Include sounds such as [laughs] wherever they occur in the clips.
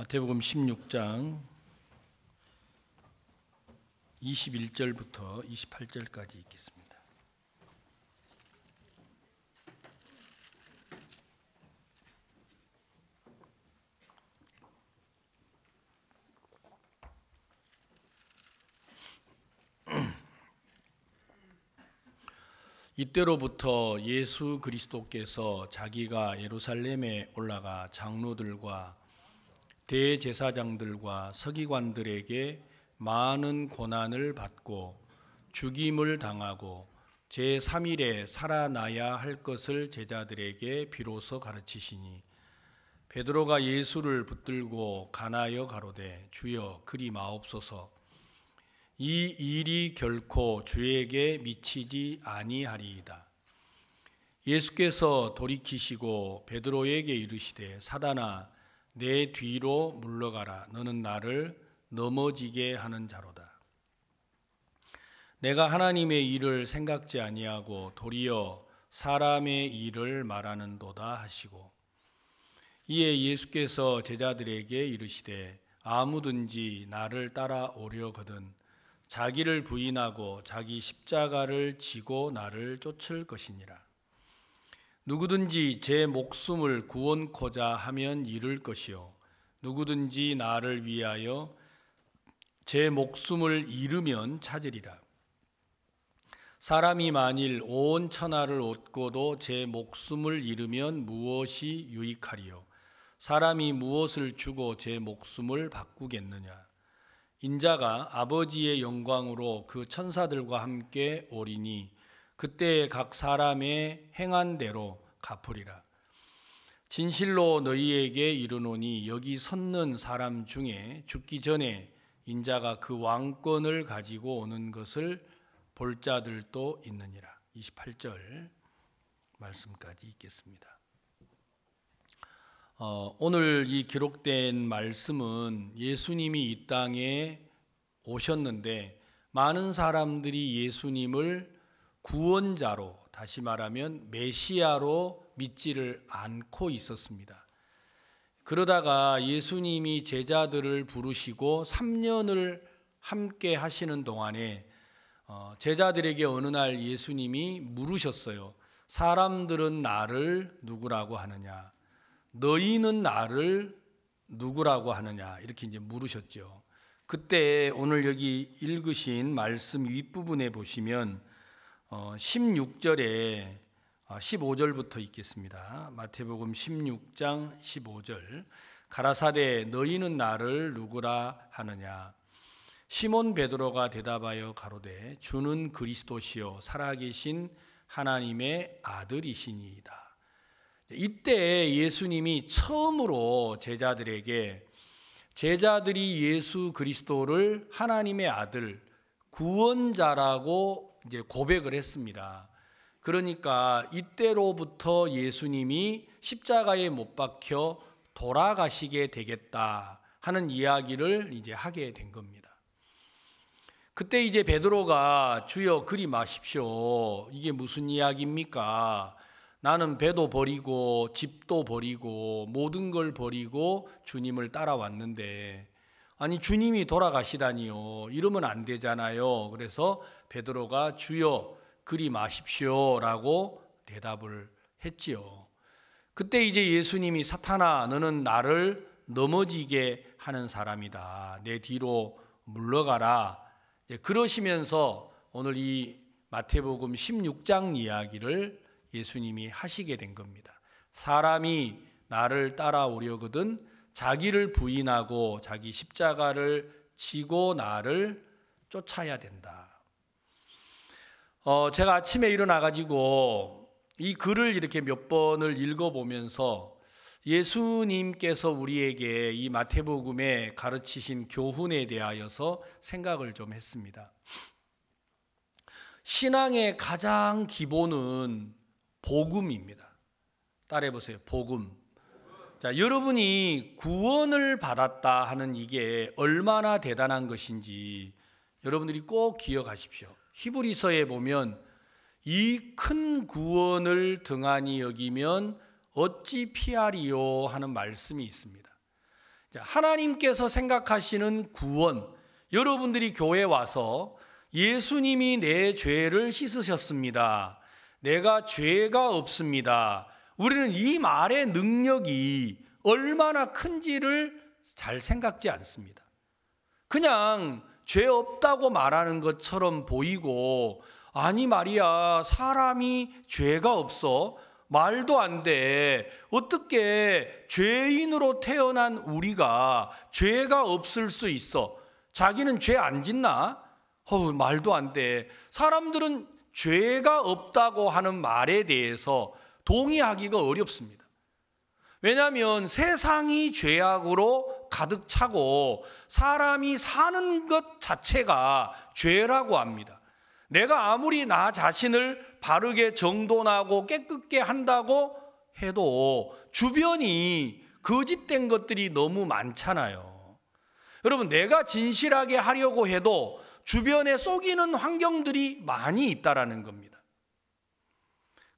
마태복음 16장 21절부터 28절까지 읽겠습니다. [clears throat] 이때로부터 예수 그리스도께서 자기가 예루살렘에 올라가 장로들과 대제사장들과 서기관들에게 많은 고난을 받고 죽임을 당하고 제3일에 살아나야 할 것을 제자들에게 비로소 가르치시니 베드로가 예수를 붙들고 가나여 가로되 주여 그리 마옵소서 이 일이 결코 주에게 미치지 아니하리이다 예수께서 돌이키시고 베드로에게 이르시되 사단아 내 뒤로 물러가라. 너는 나를 넘어지게 하는 자로다. 내가 하나님의 일을 생각지 아니하고 도리어 사람의 일을 말하는도다 하시고 이에 예수께서 제자들에게 이르시되 아무든지 나를 따라오려거든 자기를 부인하고 자기 십자가를 지고 나를 쫓을 것이니라 누구든지 제 목숨을 구원코자 하면 이룰 것이요 누구든지 나를 위하여 제 목숨을 잃으면 찾으리라 사람이 만일 온 천하를 얻고도 제 목숨을 잃으면 무엇이 유익하리요 사람이 무엇을 주고 제 목숨을 바꾸겠느냐 인자가 아버지의 영광으로 그 천사들과 함께 오리니 그때 각 사람의 행한 대로 갚으리라. 진실로 너희에게 이르노니 여기 섰는 사람 중에 죽기 전에 인자가 그 왕권을 가지고 오는 것을 볼 자들도 있느니라. 28절 말씀까지 읽겠습니다. 어, 오늘 이 기록된 말씀은 예수님이 이 땅에 오셨는데 많은 사람들이 예수님을 구원자로 다시 말하면 메시아로 믿지를 않고 있었습니다. 그러다가 예수님이 제자들을 부르시고 3년을 함께 하시는 동안에 어, 제자들에게 어느 날 예수님이 물으셨어요. 사람들은 나를 누구라고 하느냐? 너희는 나를 누구라고 하느냐? 이렇게 이제 물으셨죠. 그때 오늘 여기 읽으신 말씀 윗부분에 보시면 16절에 어, 15절부터 어, 읽겠습니다. 마태복음 16장 15절. 가라사대 너희는 나를 누구라 하느냐? 시몬 베드로가 대답하여 가로되 주는 그리스도시요 살아계신 하나님의 아들이시니이다. 이때 예수님이 처음으로 제자들에게 제자들이 예수 그리스도를 하나님의 아들 구원자라고 이제 고백을 했습니다. 그러니까 이때로부터 예수님이 십자가에 못 박혀 돌아가시게 되겠다 하는 이야기를 이제 하게 된 겁니다. 그때 이제 베드로가 주여 그리 마십시오. 이게 무슨 이야기입니까? 나는 배도 버리고 집도 버리고 모든 걸 버리고 주님을 따라왔는데 아니 주님이 돌아가시다니요. 이러면 안 되잖아요. 그래서 베드로가 주여 그리 마십시오라고 대답을 했지요. 그때 이제 예수님이 사탄아 너는 나를 넘어지게 하는 사람이다. 내 뒤로 물러가라. 그러시면서 오늘 이 마태복음 16장 이야기를 예수님이 하시게 된 겁니다. 사람이 나를 따라오려거든 자기를 부인하고 자기 십자가를 지고 나를 쫓아야 된다. 어, 제가 아침에 일어나가지고 이 글을 이렇게 몇 번을 읽어보면서 예수님께서 우리에게 이 마태복음에 가르치신 교훈에 대하여서 생각을 좀 했습니다. 신앙의 가장 기본은 복음입니다. 따라해 보세요. 복음. 자, 여러분이 구원을 받았다 하는 이게 얼마나 대단한 것인지 여러분들이 꼭 기억하십시오. 히브리서에 보면 이 큰 구원을 등한히 여기면 어찌 피하리요 하는 말씀이 있습니다. 하나님께서 생각하시는 구원, 여러분들이 교회 와서 예수님이 내 죄를 씻으셨습니다. 내가 죄가 없습니다. 우리는 이 말의 능력이 얼마나 큰지를 잘 생각지 않습니다. 그냥 죄 없다고 말하는 것처럼 보이고 아니 말이야 사람이 죄가 없어 말도 안 돼. 어떻게 죄인으로 태어난 우리가 죄가 없을 수 있어? 자기는 죄 안 짓나? 어우, 말도 안 돼. 사람들은 죄가 없다고 하는 말에 대해서 동의하기가 어렵습니다. 왜냐하면 세상이 죄악으로 가득 차고 사람이 사는 것 자체가 죄라고 합니다. 내가 아무리 나 자신을 바르게 정돈하고 깨끗게 한다고 해도 주변이 거짓된 것들이 너무 많잖아요. 여러분, 내가 진실하게 하려고 해도 주변에 속이는 환경들이 많이 있다라는 겁니다.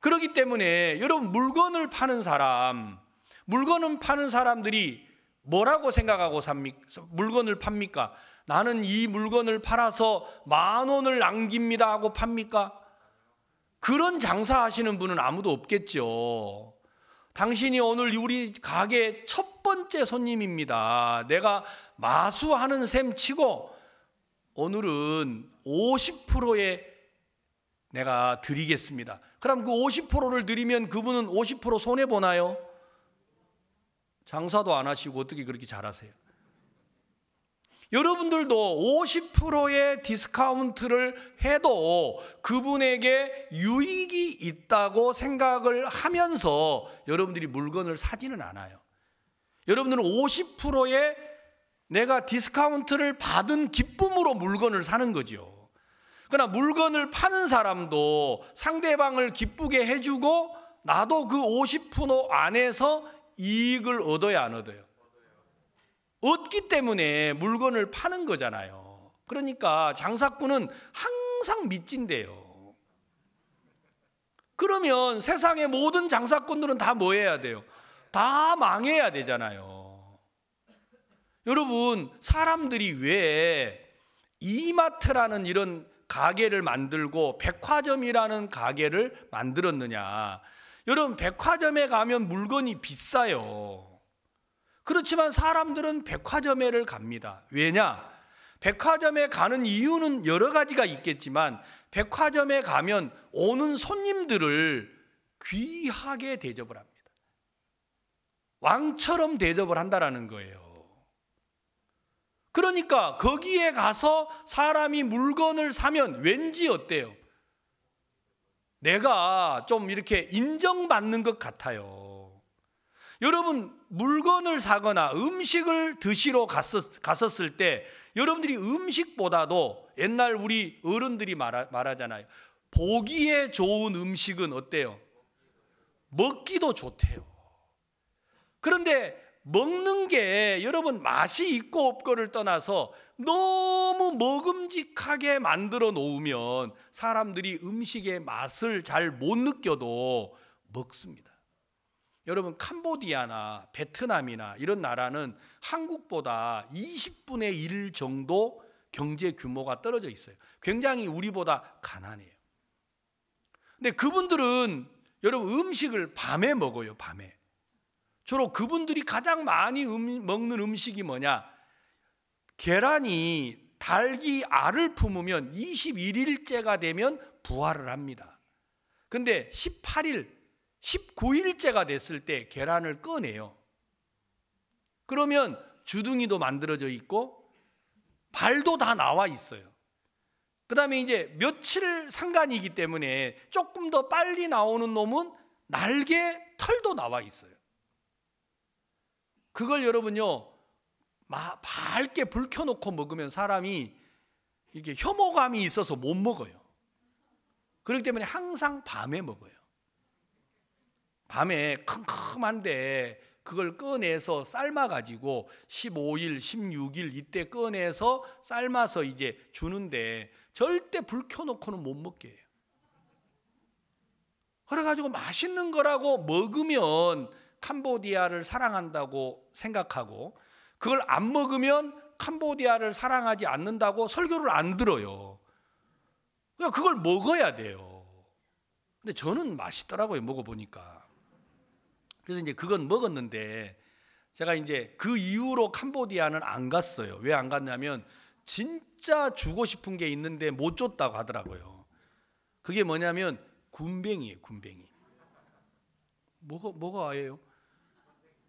그렇기 때문에 여러분 물건을 파는 사람, 물건을 파는 사람들이 뭐라고 생각하고 삽니까? 물건을 팝니까? 나는 이 물건을 팔아서 만 원을 남깁니다 하고 팝니까? 그런 장사하시는 분은 아무도 없겠죠. 당신이 오늘 우리 가게 첫 번째 손님입니다. 내가 마수하는 셈 치고 오늘은 5 0에 내가 드리겠습니다. 그럼 그 50%를 드리면 그분은 50% 손해 보나요? 장사도 안 하시고 어떻게 그렇게 잘하세요? 여러분들도 50%의 디스카운트를 해도 그분에게 유익이 있다고 생각을 하면서 여러분들이 물건을 사지는 않아요. 여러분들은 50%의 내가 디스카운트를 받은 기쁨으로 물건을 사는 거죠. 그러나 물건을 파는 사람도 상대방을 기쁘게 해주고 나도 그 50% 안에서 이익을 얻어야 안 얻어요? 얻기 때문에 물건을 파는 거잖아요. 그러니까 장사꾼은 항상 밑진대요. 그러면 세상의 모든 장사꾼들은 다 뭐 해야 돼요? 다 망해야 되잖아요. 여러분, 사람들이 왜 이마트라는 이런 가게를 만들고 백화점이라는 가게를 만들었느냐. 여러분 백화점에 가면 물건이 비싸요. 그렇지만 사람들은 백화점에를 갑니다. 왜냐? 백화점에 가는 이유는 여러 가지가 있겠지만 백화점에 가면 오는 손님들을 귀하게 대접을 합니다. 왕처럼 대접을 한다라는 거예요. 그러니까 거기에 가서 사람이 물건을 사면 왠지 어때요? 내가 좀 이렇게 인정받는 것 같아요. 여러분, 물건을 사거나 음식을 드시러 갔었, 갔었을 때 여러분들이 음식보다도 옛날 우리 어른들이 말하, 말하잖아요. 보기에 좋은 음식은 어때요? 먹기도 좋대요. 그런데 먹는 게 여러분 맛이 있고 없고를 떠나서 너무 먹음직하게 만들어 놓으면 사람들이 음식의 맛을 잘 못 느껴도 먹습니다. 여러분 캄보디아나 베트남이나 이런 나라는 한국보다 20분의 1 정도 경제 규모가 떨어져 있어요. 굉장히 우리보다 가난해요. 근데 그분들은 여러분 음식을 밤에 먹어요, 밤에. 주로 그분들이 가장 많이 음, 먹는 음식이 뭐냐? 계란이 달기 알을 품으면 21일째가 되면 부활을 합니다. 근데 18일, 19일째가 됐을 때 계란을 꺼내요. 그러면 주둥이도 만들어져 있고 발도 다 나와 있어요. 그 다음에 이제 며칠 상간이기 때문에 조금 더 빨리 나오는 놈은 날개 털도 나와 있어요. 그걸 여러분요 밝게 불 켜놓고 먹으면 사람이 이게 혐오감이 있어서 못 먹어요. 그렇기 때문에 항상 밤에 먹어요. 밤에 큼큼한데 그걸 꺼내서 삶아가지고 15일, 16일 이때 꺼내서 삶아서 이제 주는데 절대 불 켜놓고는 못 먹게 해요. 그래가지고 맛있는 거라고 먹으면 캄보디아를 사랑한다고 생각하고 그걸 안 먹으면 캄보디아를 사랑하지 않는다고 설교를 안 들어요. 그러 그러니까 그걸 먹어야 돼요. 근데 저는 맛있더라고요. 먹어보니까. 그래서 이제 그건 먹었는데 제가 이제 그 이후로 캄보디아는 안 갔어요. 왜 안 갔냐면 진짜 주고 싶은 게 있는데 못 줬다고 하더라고요. 그게 뭐냐면 군뱅이에요, 군뱅이. 뭐가 뭐가 아예요?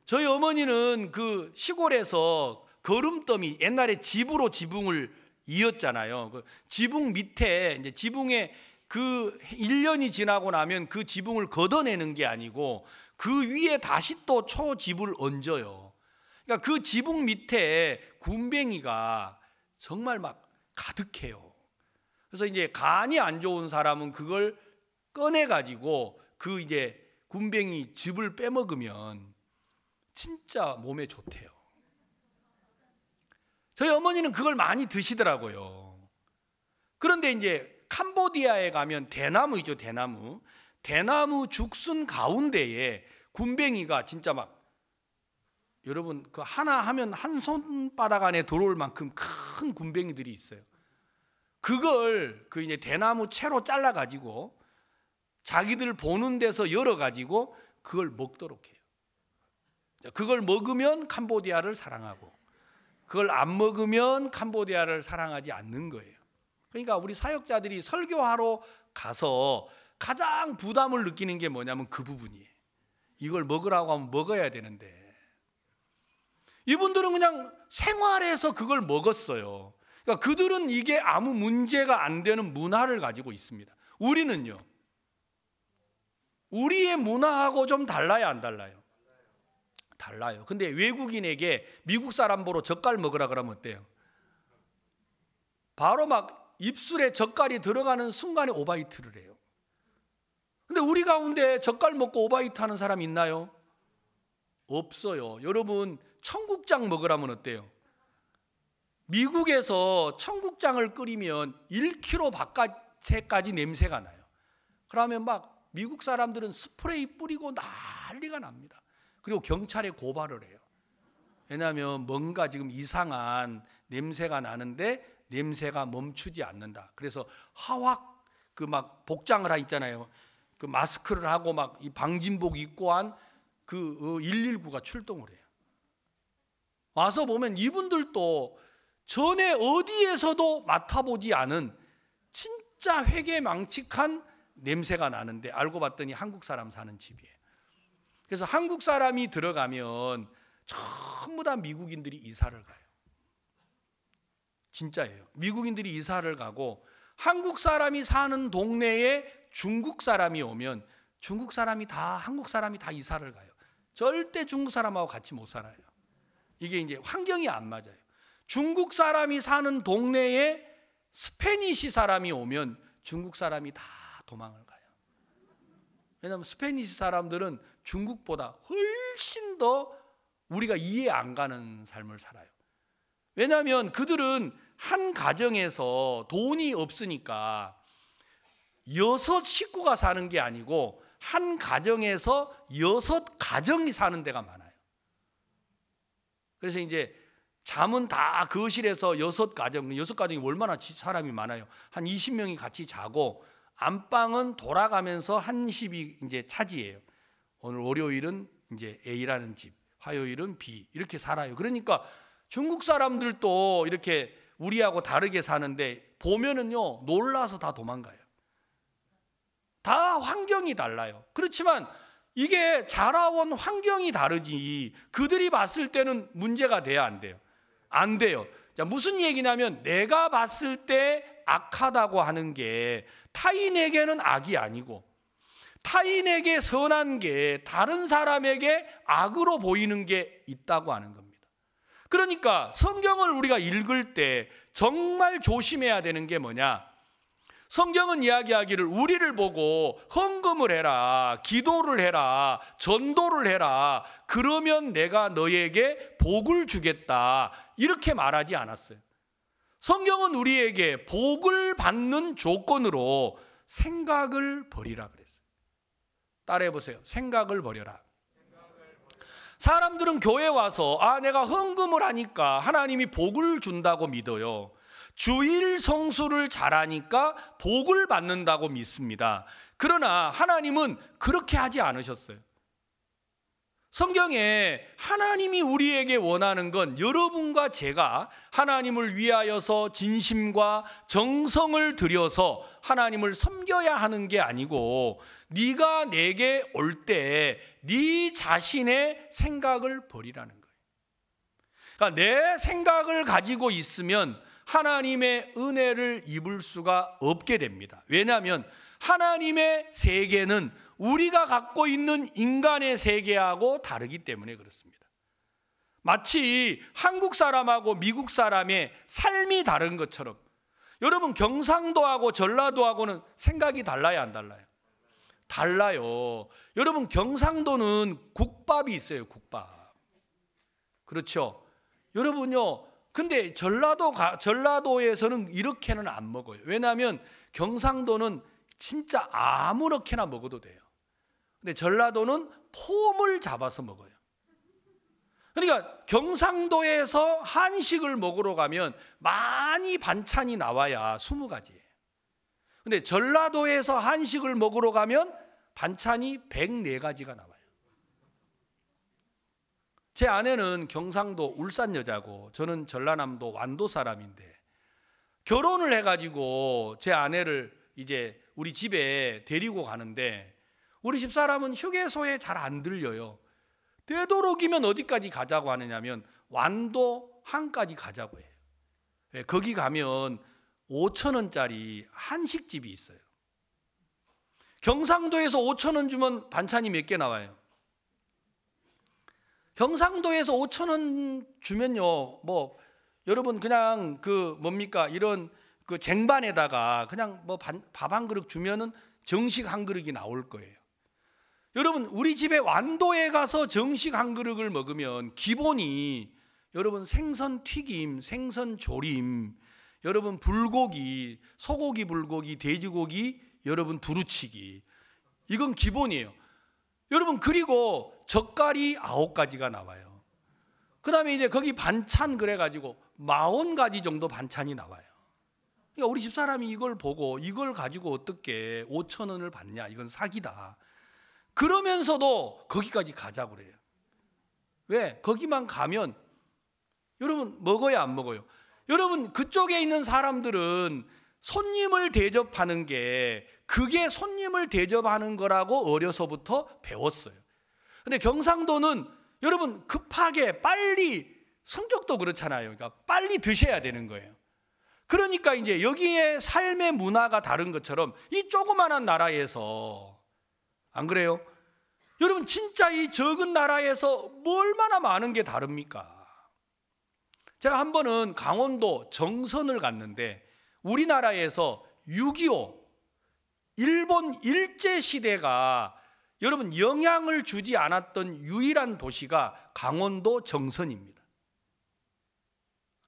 저희 어머니는 그 시골에서 거름더미 옛날에 집으로 지붕을 이었잖아요. 그 지붕 밑에 이제 지붕에 그 1년이 지나고 나면 그 지붕을 걷어내는 게 아니고 그 위에 다시 또 초지붕을 얹어요. 그러니까 그 지붕 밑에 군뱅이가 정말 막 가득해요. 그래서 이제 간이 안 좋은 사람은 그걸 꺼내 가지고 그 이제 군뱅이 즙을 빼먹으면 진짜 몸에 좋대요. 저희 어머니는 그걸 많이 드시더라고요. 그런데 이제 캄보디아에 가면 대나무이죠, 대나무. 대나무 죽순 가운데에 군뱅이가 진짜 막 여러분 그 하나 하면 한 손바닥 안에 들어올 만큼 큰 군뱅이들이 있어요. 그걸 그 이제 대나무 채로 잘라 가지고 자기들 보는 데서 열어 가지고 그걸 먹도록 해요. 그걸 먹으면 캄보디아를 사랑하고 그걸 안 먹으면 캄보디아를 사랑하지 않는 거예요. 그러니까 우리 사역자들이 설교하러 가서 가장 부담을 느끼는 게 뭐냐면 그 부분이에요. 이걸 먹으라고 하면 먹어야 되는데 이분들은 그냥 생활에서 그걸 먹었어요. 그러니까 그들은 이게 아무 문제가 안 되는 문화를 가지고 있습니다. 우리는요. 우리의 문화하고 좀 달라야 안 달라요. 달라요. 근데 외국인에게 미국 사람 보러 젓갈 먹으라 그러면 어때요? 바로 막 입술에 젓갈이 들어가는 순간에 오바이트를 해요. 근데 우리 가운데 젓갈 먹고 오바이트 하는 사람 있나요? 없어요. 여러분, 청국장 먹으라면 어때요? 미국에서 청국장을 끓이면 1 k g 바깥에까지 냄새가 나요. 그러면 막 미국 사람들은 스프레이 뿌리고 난리가 납니다. 그리고 경찰에 고발을 해요. 왜냐하면 뭔가 지금 이상한 냄새가 나는데 냄새가 멈추지 않는다. 그래서 하왁 그막 복장을 하 있잖아요. 그 마스크를 하고 막 이 방진복 입고 한 그 119가 어, 출동을 해요. 와서 보면 이분들도 전에 어디에서도 맡아보지 않은 진짜 회계망칙한 냄새가 나는데 알고 봤더니 한국 사람 사는 집이에요. 그래서 한국 사람이 들어가면 전부 다 미국인들이 이사를 가요. 진짜예요. 미국인들이 이사를 가고 한국 사람이 사는 동네에 중국 사람이 오면 중국 사람이 다 한국 사람이 다 이사를 가요. 절대 중국 사람하고 같이 못 살아요. 이게 이제 환경이 안 맞아요. 중국 사람이 사는 동네에 스페니시 사람이 오면 중국 사람이 다 도망을 가요. 왜냐하면 스페니시 사람들은 중국보다 훨씬 더 우리가 이해 안 가는 삶을 살아요. 왜냐하면 그들은 한 가정에서 돈이 없으니까 여섯 식구가 사는 게 아니고 한 가정에서 여섯 가정이 사는 데가 많아요. 그래서 이제 잠은 다 거실에서 여섯 가정, 여섯 가정이 얼마나 사람이 많아요. 한 20명이 같이 자고 안방은 돌아가면서 한십이 이제 차지해요. 오늘 월요일은 이제 A라는 집, 화요일은 B 이렇게 살아요. 그러니까 중국 사람들도 이렇게 우리하고 다르게 사는데 보면은요 놀라서 다 도망가요. 다 환경이 달라요. 그렇지만 이게 자라온 환경이 다르지 그들이 봤을 때는 문제가 돼야 안 돼요. 안 돼요. 자, 무슨 얘기냐면 내가 봤을 때 악하다고 하는 게 타인에게는 악이 아니고 타인에게 선한 게 다른 사람에게 악으로 보이는 게 있다고 하는 겁니다. 그러니까 성경을 우리가 읽을 때 정말 조심해야 되는 게 뭐냐? 성경은 이야기하기를 우리를 보고 헌금을 해라, 기도를 해라, 전도를 해라, 그러면 내가 너에게 복을 주겠다. 이렇게 말하지 않았어요. 성경은 우리에게 복을 받는 조건으로 생각을 버리라 그랬어요. 따라해 보세요. 생각을 버려라. 사람들은 교회 와서 아 내가 헌금을 하니까 하나님이 복을 준다고 믿어요. 주일 성수를 잘하니까 복을 받는다고 믿습니다. 그러나 하나님은 그렇게 하지 않으셨어요. 성경에 하나님이 우리에게 원하는 건 여러분과 제가 하나님을 위하여서 진심과 정성을 들여서 하나님을 섬겨야 하는 게 아니고 네가 내게 올 때 네 자신의 생각을 버리라는 거예요. 그러니까 내 생각을 가지고 있으면 하나님의 은혜를 입을 수가 없게 됩니다. 왜냐하면 하나님의 세계는 우리가 갖고 있는 인간의 세계하고 다르기 때문에 그렇습니다. 마치 한국 사람하고 미국 사람의 삶이 다른 것처럼 여러분 경상도하고 전라도하고는 생각이 달라요, 안 달라요? 달라요. 여러분 경상도는 국밥이 있어요, 국밥. 그렇죠? 여러분요. 근데 전라도 전라도에서는 이렇게는 안 먹어요. 왜냐면 경상도는 진짜 아무렇게나 먹어도 돼요. 근데 전라도는 폼을 잡아서 먹어요. 그러니까 경상도에서 한식을 먹으러 가면 많이 반찬이 나와야 20가지예요. 근데 전라도에서 한식을 먹으러 가면 반찬이 1 0가지가 나와요. 제 아내는 경상도 울산 여자고 저는 전라남도 완도 사람인데 결혼을 해가지고 제 아내를 이제 우리 집에 데리고 가는데 우리 집사람은 휴게소에 잘 안 들려요. 되도록이면 어디까지 가자고 하느냐면 완도 항까지 가자고 해요. 예, 거기 가면 5천 원짜리 한식집이 있어요. 경상도에서 5천 원 주면 반찬이 몇 개 나와요? 경상도에서 5천 원 주면요, 뭐 여러분 그냥 그 뭡니까 이런 그 쟁반에다가 그냥 뭐 밥 한 그릇 주면은 정식 한 그릇이 나올 거예요. 여러분 우리 집에 완도에 가서 정식 한 그릇을 먹으면 기본이 여러분 생선 튀김, 생선 조림, 여러분 불고기, 소고기 불고기, 돼지고기, 여러분 두루치기. 이건 기본이에요. 여러분 그리고 젓갈이 아홉 가지가 나와요. 그다음에 이제 거기 반찬 그래 가지고 마흔 가지 정도 반찬이 나와요. 그러니까 우리 집사람이 이걸 보고 이걸 가지고 어떻게 5천 원을 받냐? 이건 사기다. 그러면서도 거기까지 가자 고 그래요. 왜? 거기만 가면 여러분 먹어야 안 먹어요. 여러분 그쪽에 있는 사람들은 손님을 대접하는 게 그게 손님을 대접하는 거라고 어려서부터 배웠어요. 근데 경상도는 여러분 급하게 빨리 성적도 그렇잖아요. 그러니까 빨리 드셔야 되는 거예요. 그러니까 이제 여기에 삶의 문화가 다른 것처럼 이 조그마한 나라에서 안 그래요? 여러분 진짜 이 적은 나라에서 얼마나 많은 게 다릅니까? 제가 한 번은 강원도 정선을 갔는데 우리나라에서 6.25 일본 일제 시대가 여러분 영향을 주지 않았던 유일한 도시가 강원도 정선입니다.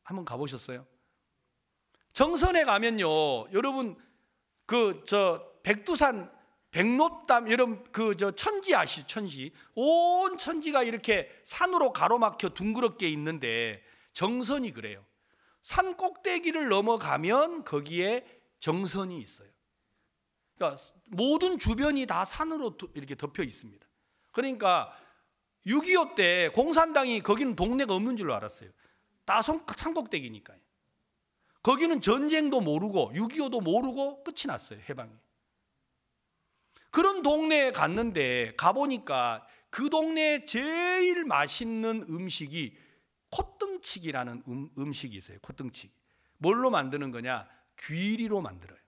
한번 가보셨어요? 정선에 가면요, 여러분 그 저 백두산 백록담여러그저 천지 아시죠? 천지. 온 천지가 이렇게 산으로 가로막혀 둥그렇게 있는데 정선이 그래요. 산 꼭대기를 넘어가면 거기에 정선이 있어요. 그러니까 모든 주변이 다 산으로 이렇게 덮여 있습니다. 그러니까 6.25 때 공산당이 거기는 동네가 없는 줄로 알았어요. 다산 꼭대기니까요. 거기는 전쟁도 모르고 6.25도 모르고 끝이 났어요. 해방이. 그런 동네에 갔는데 가보니까 그 동네에 제일 맛있는 음식이 콧등치기라는 음, 식이 있어요. 콧등치기. 뭘로 만드는 거냐? 귀리로 만들어요.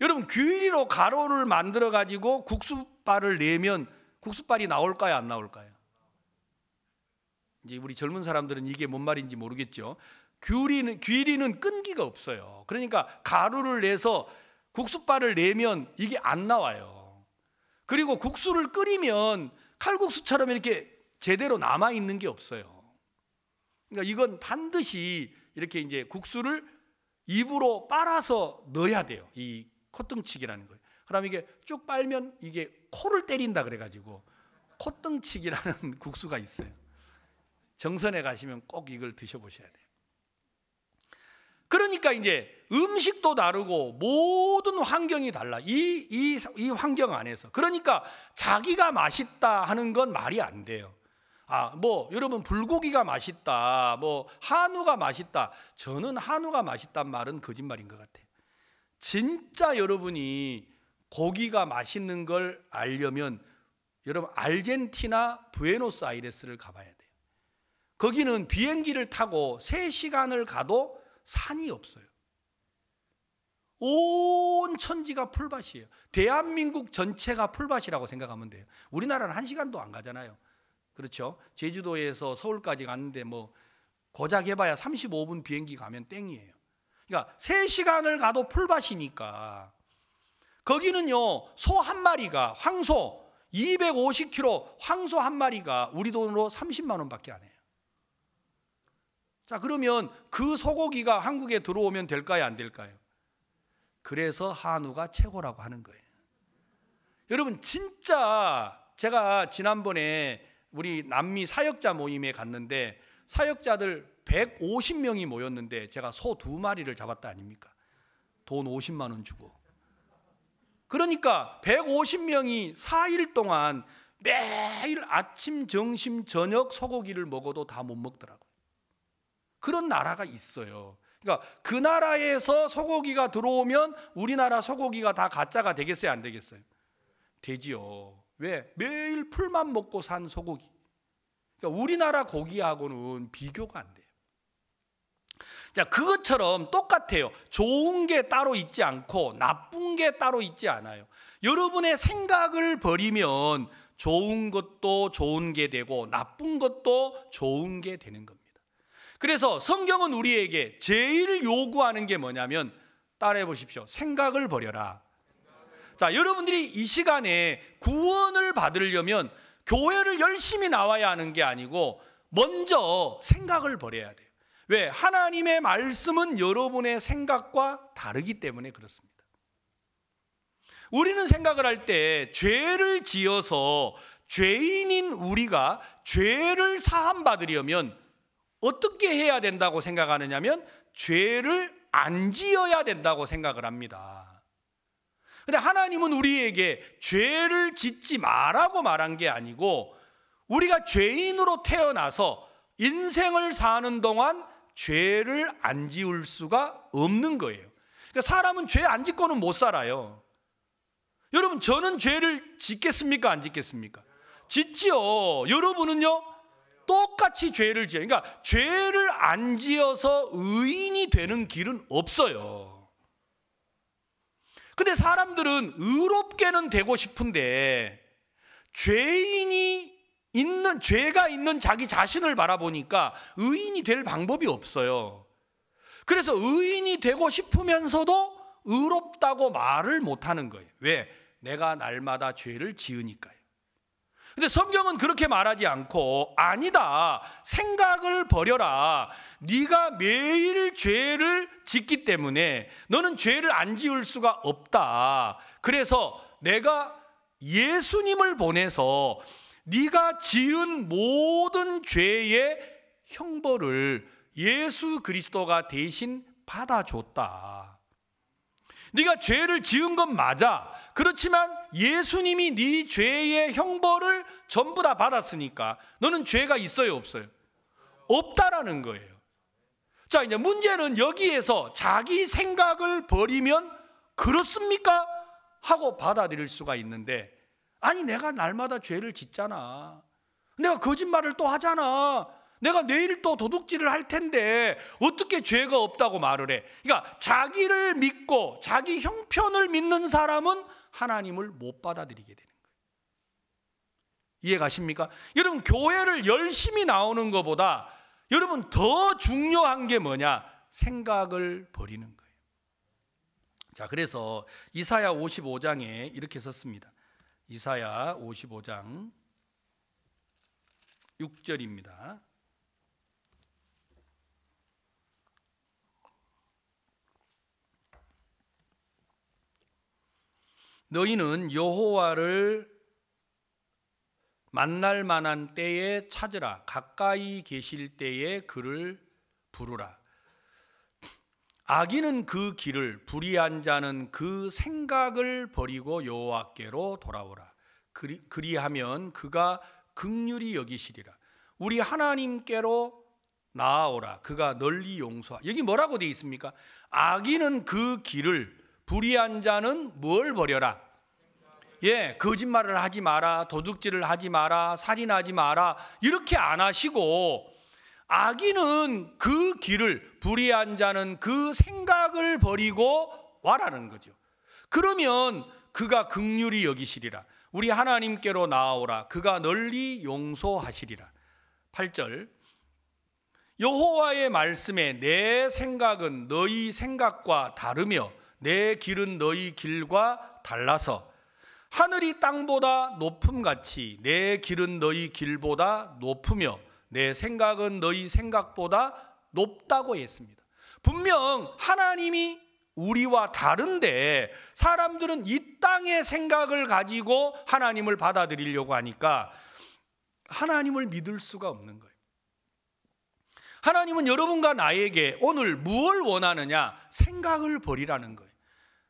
여러분 귀리로 가로를 만들어 가지고 국수발을 내면 국수발이 나올까요? 안 나올까요? 이제 우리 젊은 사람들은 이게 뭔 말인지 모르겠죠. 귀리는, 귀리는 끈기가 없어요. 그러니까 가루를 내서 국수발을 내면 이게 안 나와요. 그리고 국수를 끓이면 칼국수처럼 이렇게 제대로 남아 있는 게 없어요. 그러니까 이건 반드시 이렇게 이제 국수를 입으로 빨아서 넣어야 돼요. 이 콧등치기라는 거예요. 그럼 이게 쭉 빨면 이게 코를 때린다 그래가지고 콧등치기라는 [laughs] 국수가 있어요. 정선에 가시면 꼭 이걸 드셔보셔야 돼요. 그러니까 이제 음식도 다르고 모든 환경이 달라. 이, 이, 이 환경 안에서. 그러니까 자기가 맛있다 하는 건 말이 안 돼요. 아, 뭐, 여러분, 불고기가 맛있다. 뭐, 한우가 맛있다. 저는 한우가 맛있단 말은 거짓말인 것 같아요. 진짜 여러분이 고기가 맛있는 걸 알려면 여러분, 알젠티나 부에노스 아이레스를 가봐야 돼요. 거기는 비행기를 타고 3시간을 가도 산이 없어요. 온 천지가 풀밭이에요. 대한민국 전체가 풀밭이라고 생각하면 돼요. 우리나라는 한 시간도 안 가잖아요. 그렇죠? 제주도에서 서울까지 갔는데 뭐 고작 해봐야 35분 비행기 가면 땡이에요. 그러니까 3시간을 가도 풀밭이니까 거기는요 소 한 마리가 황소 250kg 황소 한 마리가 우리 돈으로 30만 원밖에 안해 자, 그러면 그 소고기가 한국에 들어오면 될까요? 안 될까요? 그래서 한우가 최고라고 하는 거예요. 여러분, 진짜 제가 지난번에 우리 남미 사역자 모임에 갔는데 사역자들 150명이 모였는데 제가 소 두 마리를 잡았다 아닙니까? 돈 50만 원 주고. 그러니까 150명이 4일 동안 매일 아침, 점심, 저녁 소고기를 먹어도 다 못 먹더라고. 그런 나라가 있어요. 그러니까 그 나라에서 소고기가 들어오면 우리나라 소고기가 다 가짜가 되겠어요, 안 되겠어요? 되지요. 왜? 매일 풀만 먹고 산 소고기. 그러니까 우리나라 고기하고는 비교가 안 돼요. 자, 그것처럼 똑같아요. 좋은 게 따로 있지 않고 나쁜 게 따로 있지 않아요. 여러분의 생각을 버리면 좋은 것도 좋은 게 되고 나쁜 것도 좋은 게 되는 겁니다. 그래서 성경은 우리에게 제일 요구하는 게 뭐냐면 따라해 보십시오. 생각을 버려라. 자, 여러분들이 이 시간에 구원을 받으려면 교회를 열심히 나와야 하는 게 아니고 먼저 생각을 버려야 돼요. 왜? 하나님의 말씀은 여러분의 생각과 다르기 때문에 그렇습니다. 우리는 생각을 할 때 죄를 지어서 죄인인 우리가 죄를 사함 받으려면 어떻게 해야 된다고 생각하느냐면 죄를 안 지어야 된다고 생각을 합니다. 근데 하나님은 우리에게 죄를 짓지 말라고 말한 게 아니고 우리가 죄인으로 태어나서 인생을 사는 동안 죄를 안 지울 수가 없는 거예요. 그러니까 사람은 죄 안 짓고는 못 살아요. 여러분, 저는 죄를 짓겠습니까? 안 짓겠습니까? 짓지요. 여러분은요? 똑같이 죄를 지어요. 그러니까 죄를 안 지어서 의인이 되는 길은 없어요. 근데 사람들은 의롭게는 되고 싶은데 죄인이 있는 죄가 있는 자기 자신을 바라보니까 의인이 될 방법이 없어요. 그래서 의인이 되고 싶으면서도 의롭다고 말을 못 하는 거예요. 왜? 내가 날마다 죄를 지으니까. 근데 성경은 그렇게 말하지 않고 아니다. 생각을 버려라. 네가 매일 죄를 짓기 때문에 너는 죄를 안 지을 수가 없다. 그래서 내가 예수님을 보내서 네가 지은 모든 죄의 형벌을 예수 그리스도가 대신 받아줬다. 네가 죄를 지은 건 맞아. 그렇지만 예수님이 네 죄의 형벌을 전부 다 받았으니까 너는 죄가 있어요, 없어요? 없다라는 거예요. 자, 이제 문제는 여기에서 자기 생각을 버리면 그렇습니까? 하고 받아들일 수가 있는데 아니 내가 날마다 죄를 짓잖아. 내가 거짓말을 또 하잖아. 내가 내일 또 도둑질을 할 텐데 어떻게 죄가 없다고 말을 해? 그러니까 자기를 믿고 자기 형편을 믿는 사람은 하나님을 못 받아들이게 되는 거예요. 이해가십니까? 여러분 교회를 열심히 나오는 것보다 여러분 더 중요한 게 뭐냐? 생각을 버리는 거예요. 자, 그래서 이사야 55장에 이렇게 썼습니다. 이사야 55장 6절입니다. 너희는 여호와를 만날 만한 때에 찾으라 가까이 계실 때에 그를 부르라 악인은 그 길을 불의한 자는 그 생각을 버리고 여호와께로 돌아오라 그리, 그리하면 그가 극률이 여기시리라 우리 하나님께로 나아오라 그가 널리 용서하 여기 뭐라고 되어 있습니까? 악인은 그 길을 불의한 자는 뭘 버려라? 예, 거짓말을 하지 마라, 도둑질을 하지 마라, 살인하지 마라, 이렇게 안 하시고, 악인은 그 길을, 불의한 자는 그 생각을 버리고 와라는 거죠. 그러면 그가 극률이 여기시리라. 우리 하나님께로 나아오라. 그가 널리 용서하시리라. 8절. 여호와의 말씀에 내 생각은 너희 생각과 다르며 내 길은 너희 길과 달라서 하늘이 땅보다 높음 같이 내 길은 너희 길보다 높으며 내 생각은 너희 생각보다 높다고 했습니다. 분명 하나님이 우리와 다른데 사람들은 이 땅의 생각을 가지고 하나님을 받아들이려고 하니까 하나님을 믿을 수가 없는 거예요. 하나님은 여러분과 나에게 오늘 무엇 원하느냐 생각을 버리라는 거예요.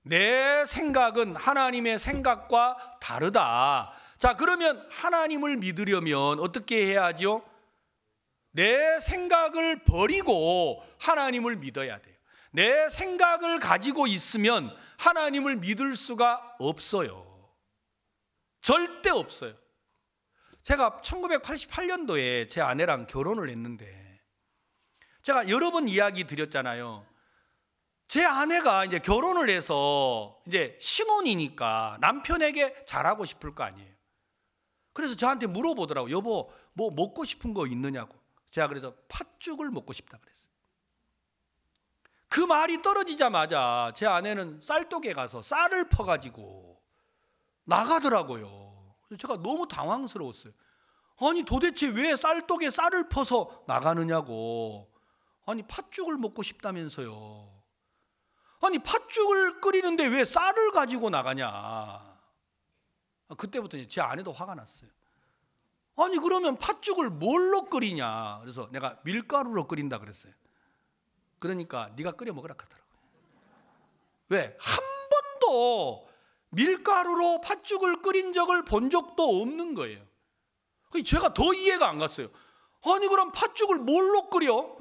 내 생각은 하나님의 생각과 다르다. 자, 그러면 하나님을 믿으려면 어떻게 해야 하죠? 내 생각을 버리고 하나님을 믿어야 돼요. 내 생각을 가지고 있으면 하나님을 믿을 수가 없어요. 절대 없어요. 제가 1988년도에 제 아내랑 결혼을 했는데 제가 여러 번 이야기 드렸잖아요. 제 아내가 이제 결혼을 해서 이제 신혼이니까 남편에게 잘하고 싶을 거 아니에요. 그래서 저한테 물어보더라고. 여보, 뭐 먹고 싶은 거 있느냐고. 제가 그래서 팥죽을 먹고 싶다 그랬어요. 그 말이 떨어지자마자 제 아내는 쌀독에 가서 쌀을 퍼가지고 나가더라고요. 제가 너무 당황스러웠어요. 아니 도대체 왜 쌀독에 쌀을 퍼서 나가느냐고. 아니 팥죽을 먹고 싶다면서요. 아니 팥죽을 끓이는데 왜 쌀을 가지고 나가냐? 아, 그때부터 제 아내도 화가 났어요. 아니 그러면 팥죽을 뭘로 끓이냐? 그래서 내가 밀가루로 끓인다 그랬어요. 그러니까 네가 끓여 먹으라 하더라고요. 왜? 한 번도 밀가루로 팥죽을 끓인 적을 본 적도 없는 거예요. 제가 더 이해가 안 갔어요. 아니 그럼 팥죽을 뭘로 끓여?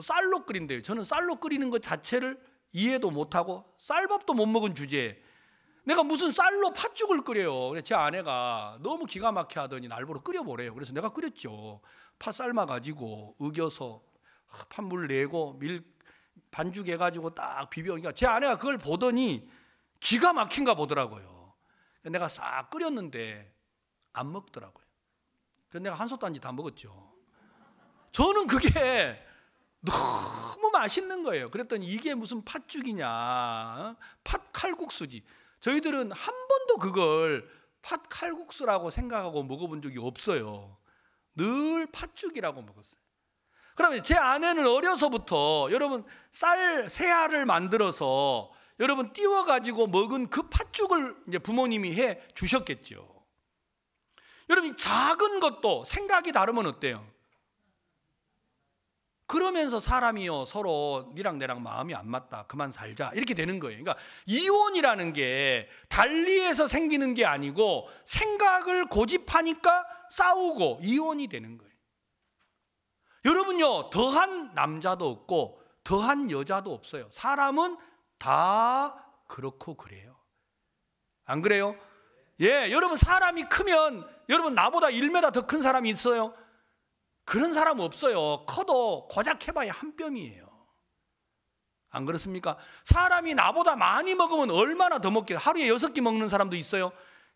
쌀로 끓인대요. 저는 쌀로 끓이는 것 자체를 이해도 못하고 쌀밥도 못 먹은 주제에 내가 무슨 쌀로 팥죽을 끓여요. 제 아내가 너무 기가 막혀 하더니 날보로 끓여보래요. 그래서 내가 끓였죠. 팥 삶아가지고 으겨서 팥물 내고 밀 반죽 해가지고 딱 비벼. 그러니까 제 아내가 그걸 보더니 기가 막힌가 보더라고요. 내가 싹 끓였는데 안 먹더라고요. 그래서 내가 한 솥단지 다 먹었죠. 저는 그게 너무 맛있는 거예요. 그랬더니 이게 무슨 팥죽이냐. 어? 팥칼국수지. 저희들은 한 번도 그걸 팥칼국수라고 생각하고 먹어본 적이 없어요. 늘 팥죽이라고 먹었어요. 그러면 제 아내는 어려서부터 여러분 쌀 새알을 만들어서 여러분 띄워 가지고 먹은 그 팥죽을 이제 부모님이 해 주셨겠죠. 여러분 작은 것도 생각이 다르면 어때요? 그러면서 사람이요 서로 니랑 내랑 마음이 안 맞다 그만 살자 이렇게 되는 거예요. 그러니까 이혼이라는 게 달리에서 생기는 게 아니고 생각을 고집하니까 싸우고 이혼이 되는 거예요. 여러분요 더한 남자도 없고 더한 여자도 없어요. 사람은 다 그렇고 그래요. 안 그래요? 예, 여러분 사람이 크면 여러분 나보다 1m 더 큰 사람이 있어요. 그런 사람 없어요. 커도 고작 해봐야 한 뼘이에요. 안 그렇습니까? 사람이 나보다 많이 먹으면 얼마나 더먹게 하루에 여섯 끼 먹는 사람도 있어요.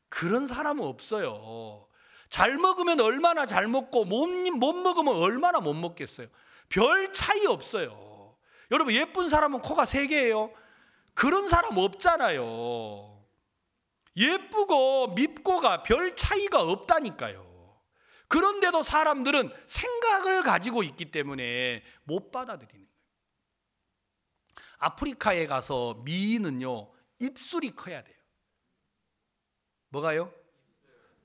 그런 사람은 없어요. 잘 먹으면 얼마나 잘 먹고 못, 못 먹으면 얼마나 못 먹겠어요. 별 차이 없어요. 여러분 예쁜 사람은 코가 세 개예요. 그런 사람 없잖아요. 예쁘고 밉고가 별 차이가 없다니까요. 그런데도 사람들은 생각을 가지고 있기 때문에 못 받아들이는 거예요. 아프리카에 가서 미인은요, 입술이 커야 돼요. 뭐가요?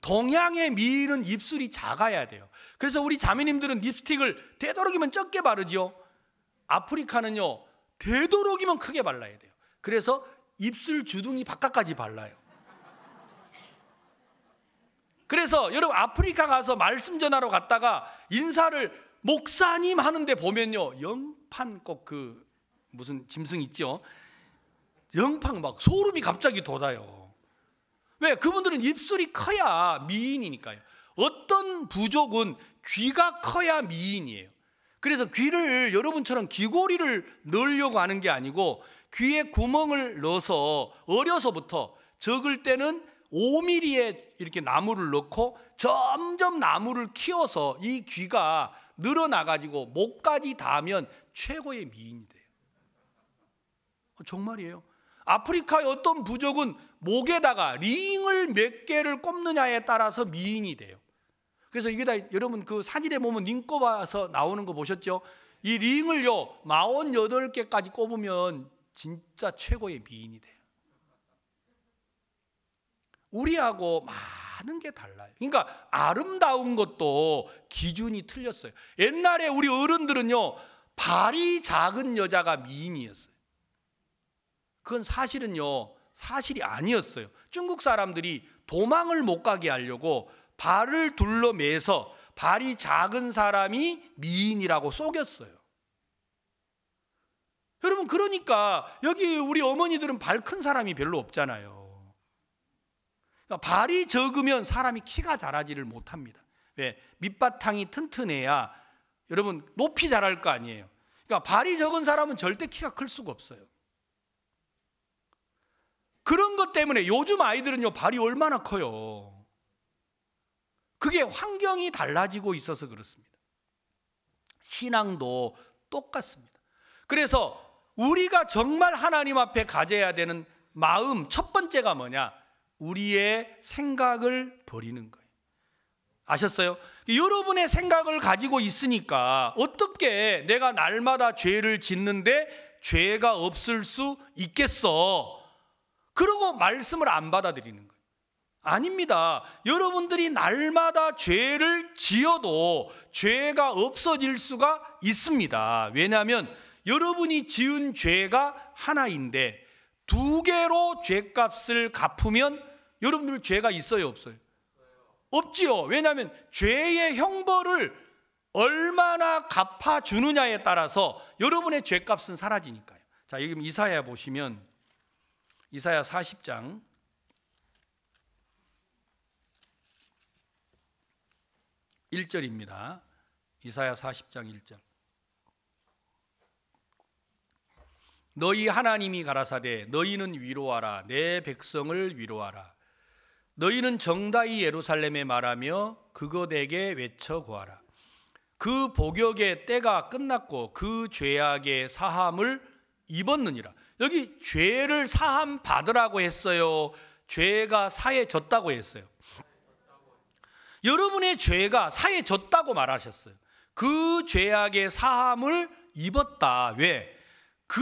동양의 미인은 입술이 작아야 돼요. 그래서 우리 자매님들은 립스틱을 되도록이면 적게 바르지 아프리카는요, 되도록이면 크게 발라야 돼요. 그래서 입술 주둥이 바깥까지 발라요. 그래서 여러분 아프리카 가서 말씀 전하러 갔다가 인사를 목사님 하는데 보면요 영판 꼭 그 무슨 짐승 있죠 영판 막 소름이 갑자기 돋아요 왜 그분들은 입술이 커야 미인이니까요 어떤 부족은 귀가 커야 미인이에요 그래서 귀를 여러분처럼 귀고리를 넣으려고 하는 게 아니고 귀에 구멍을 넣어서 어려서부터 적을 때는 5mm의 이렇게 나무를 넣고 점점 나무를 키워서 이 귀가 늘어나가지고 목까지 닿으면 최고의 미인이 돼요. 어, 정말이에요. 아프리카의 어떤 부족은 목에다가 링을 몇 개를 꼽느냐에 따라서 미인이 돼요. 그래서 이게 다 여러분 그 산일에 보면 링 꼽아서 나오는 거 보셨죠? 이 링을요, 48개까지 꼽으면 진짜 최고의 미인이 돼요. 우리하고 많은 게 달라요. 그러니까 아름다운 것도 기준이 틀렸어요. 옛날에 우리 어른들은요, 발이 작은 여자가 미인이었어요. 그건 사실은요, 사실이 아니었어요. 중국 사람들이 도망을 못 가게 하려고 발을 둘러매서 발이 작은 사람이 미인이라고 속였어요. 여러분, 그러니까 여기 우리 어머니들은 발 큰 사람이 별로 없잖아요. 그러니까 발이 적으면 사람이 키가 자라지를 못합니다. 왜? 밑바탕이 튼튼해야 여러분 높이 자랄 거 아니에요. 그러니까 발이 적은 사람은 절대 키가 클 수가 없어요. 그런 것 때문에 요즘 아이들은요 발이 얼마나 커요. 그게 환경이 달라지고 있어서 그렇습니다. 신앙도 똑같습니다. 그래서 우리가 정말 하나님 앞에 가져야 되는 마음 첫 번째가 뭐냐? 우리의 생각을 버리는 거예요. 아셨어요? 여러분의 생각을 가지고 있으니까 어떻게 내가 날마다 죄를 짓는데 죄가 없을 수 있겠어? 그러고 말씀을 안 받아들이는 거예요. 아닙니다. 여러분들이 날마다 죄를 지어도 죄가 없어질 수가 있습니다. 왜냐하면 여러분이 지은 죄가 하나인데 두 개로 죄값을 갚으면 여러분들 죄가 있어요, 없어요? 없지요. 왜냐하면 죄의 형벌을 얼마나 갚아주느냐에 따라서 여러분의 죄값은 사라지니까요. 자, 여기 이사야 보시면 이사야 40장 1절입니다. 이사야 40장 1절. 너희 하나님이 가라사대 너희는 위로하라 내 백성을 위로하라 너희는 정다이 예루살렘에 말하며 그것에게 외쳐 구하라. 그 복역의 때가 끝났고 그 죄악의 사함을 입었느니라. 여기 죄를 사함 받으라고 했어요. 죄가 사해졌다고 했어요. 여러분의 죄가 사해졌다고 말하셨어요. 그 죄악의 사함을 입었다. 왜? 그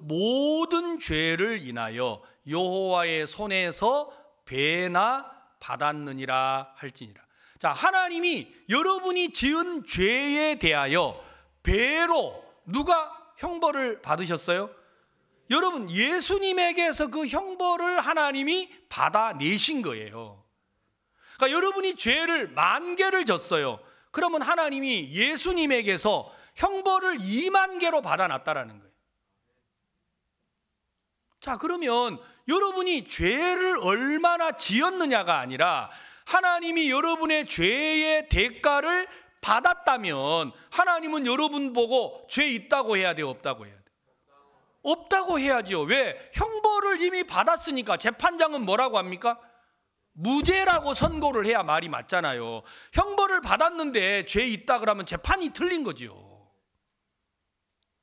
모든 죄를 인하여 여호와의 손에서 배나 받았느니라 할지니라. 자, 하나님이 여러분이 지은 죄에 대하여 배로 누가 형벌을 받으셨어요? 여러분, 예수님에게서 그 형벌을 하나님이 받아내신 거예요. 그러니까 여러분이 죄를 만 개를 졌어요. 그러면 하나님이 예수님에게서 형벌을 2만 개로 받아놨다라는 거예요. 자, 그러면 여러분이 죄를 얼마나 지었느냐가 아니라 하나님이 여러분의 죄의 대가를 받았다면 하나님은 여러분 보고 죄 있다고 해야 돼요? 없다고 해야 돼요? 없다고 해야지요. 왜? 형벌을 이미 받았으니까 재판장은 뭐라고 합니까? 무죄라고 선고를 해야 말이 맞잖아요. 형벌을 받았는데 죄 있다 그러면 재판이 틀린 거지요.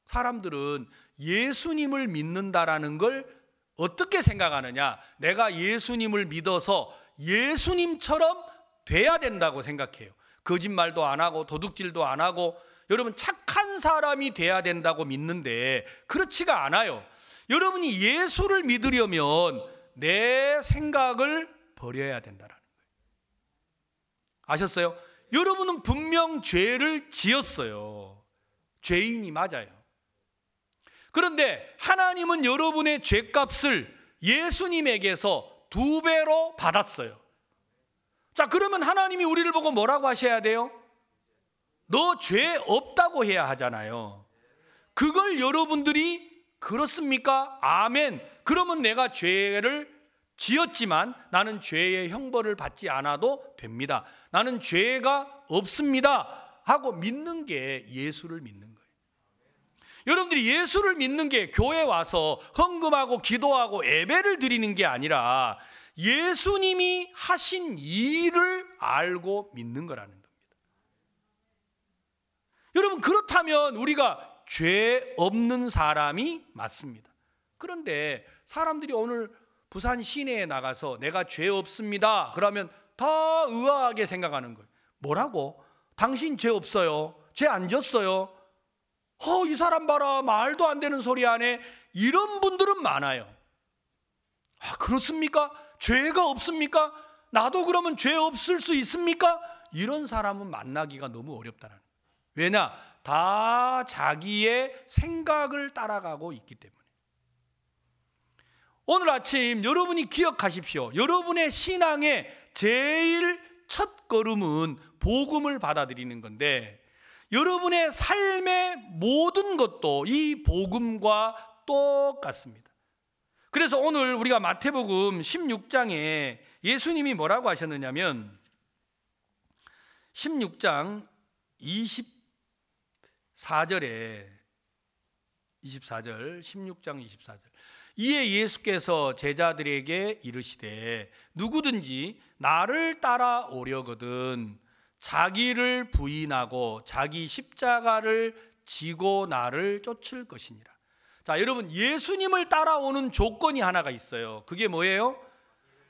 사람들은 예수님을 믿는다라는 걸 어떻게 생각하느냐? 내가 예수님을 믿어서 예수님처럼 돼야 된다고 생각해요. 거짓말도 안 하고 도둑질도 안 하고 여러분 착한 사람이 돼야 된다고 믿는데 그렇지가 않아요. 여러분이 예수를 믿으려면 내 생각을 버려야 된다라는 거예요. 아셨어요? 여러분은 분명 죄를 지었어요. 죄인이 맞아요. 그런데 하나님은 여러분의 죄값을 예수님에게서 두 배로 받았어요. 자, 그러면 하나님이 우리를 보고 뭐라고 하셔야 돼요? 너 죄 없다고 해야 하잖아요. 그걸 여러분들이 그렇습니까? 아멘. 그러면 내가 죄를 지었지만 나는 죄의 형벌을 받지 않아도 됩니다. 나는 죄가 없습니다. 하고 믿는 게 예수를 믿는 여러분들이 예수를 믿는 게 교회 와서 헌금하고 기도하고 예배를 드리는 게 아니라 예수님이 하신 일을 알고 믿는 거라는 겁니다. 여러분 그렇다면 우리가 죄 없는 사람이 맞습니다. 그런데 사람들이 오늘 부산 시내에 나가서 내가 죄 없습니다. 그러면 다 의아하게 생각하는 거예요. 뭐라고? 당신 죄 없어요. 죄 안 졌어요. 어, 이 사람 봐라. 말도 안 되는 소리 안에 이런 분들은 많아요. 아, 그렇습니까? 죄가 없습니까? 나도 그러면 죄 없을 수 있습니까? 이런 사람은 만나기가 너무 어렵다는. 왜냐? 다 자기의 생각을 따라가고 있기 때문에. 오늘 아침 여러분이 기억하십시오. 여러분의 신앙의 제일 첫 걸음은 복음을 받아들이는 건데 여러분의 삶의 모든 것도 이 복음과 똑같습니다. 그래서 오늘 우리가 마태복음 16장에 예수님이 뭐라고 하셨느냐면 16장 24절에 24절 16장 24절 이에 예수께서 제자들에게 이르시되 누구든지 나를 따라오려거든 자기를 부인하고 자기 십자가를 지고 나를 쫓을 것이니라. 자, 여러분 예수님을 따라오는 조건이 하나가 있어요. 그게 뭐예요?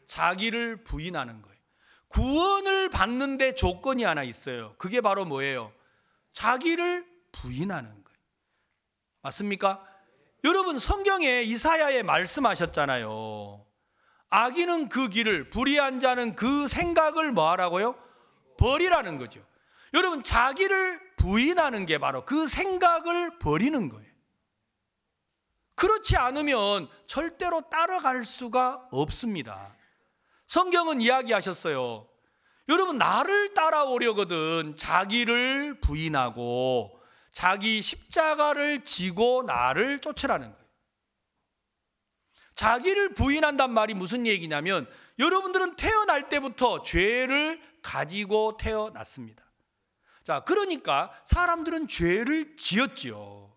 자기를 부인하는 거예요. 구원을 받는데 조건이 하나 있어요. 그게 바로 뭐예요? 자기를 부인하는 거예요. 맞습니까? 여러분 성경에 이사야에 말씀하셨잖아요. 악인은 그 길을 불의한 자는 그 생각을 뭐 하라고요? 버리라는 거죠. 여러분, 자기를 부인하는 게 바로 그 생각을 버리는 거예요. 그렇지 않으면 절대로 따라갈 수가 없습니다. 성경은 이야기하셨어요. 여러분, 나를 따라오려거든 자기를 부인하고 자기 십자가를 지고 나를 쫓으라는 거예요. 자기를 부인한단 말이 무슨 얘기냐면 여러분들은 태어날 때부터 죄를 가지고 태어났습니다. 자, 그러니까 사람들은 죄를 지었지요.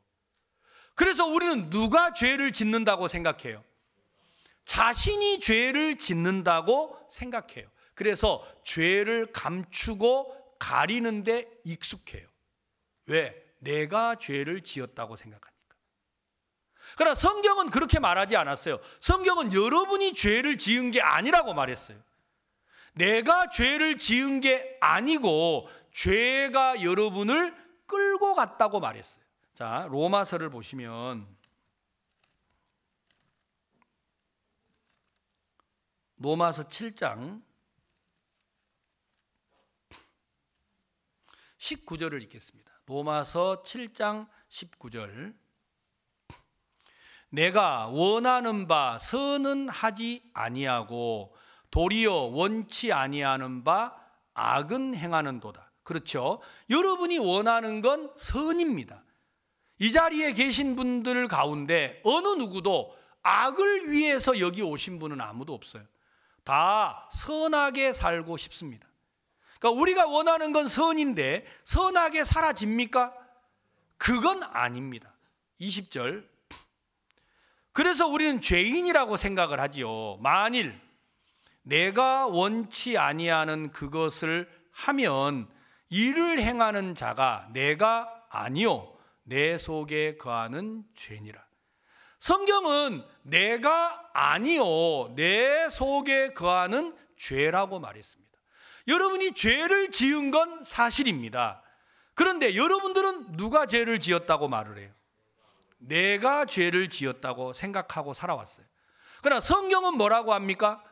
그래서 우리는 누가 죄를 짓는다고 생각해요? 자신이 죄를 짓는다고 생각해요. 그래서 죄를 감추고 가리는데 익숙해요. 왜? 내가 죄를 지었다고 생각하니까. 그러나 성경은 그렇게 말하지 않았어요. 성경은 여러분이 죄를 지은 게 아니라고 말했어요. 내가 죄를 지은 게 아니고 죄가 여러분을 끌고 갔다고 말했어요. 자, 로마서를 보시면 로마서 7장 19절을 읽겠습니다. 로마서 7장 19절. 내가 원하는 바 선은 하지 아니하고 도리어 원치 아니하는 바 악은 행하는도다. 그렇죠? 여러분이 원하는 건 선입니다. 이 자리에 계신 분들 가운데 어느 누구도 악을 위해서 여기 오신 분은 아무도 없어요. 다 선하게 살고 싶습니다. 그러니까 우리가 원하는 건 선인데 선하게 사라집니까? 그건 아닙니다. 20절. 그래서 우리는 죄인이라고 생각을 하지요. 만일 내가 원치 아니하는 그것을 하면 이를 행하는 자가 내가 아니요 내 속에 거하는 죄니라. 성경은 내가 아니요 내 속에 거하는 죄라고 말했습니다. 여러분이 죄를 지은 건 사실입니다. 그런데 여러분들은 누가 죄를 지었다고 말을 해요? 내가 죄를 지었다고 생각하고 살아왔어요. 그러나 성경은 뭐라고 합니까?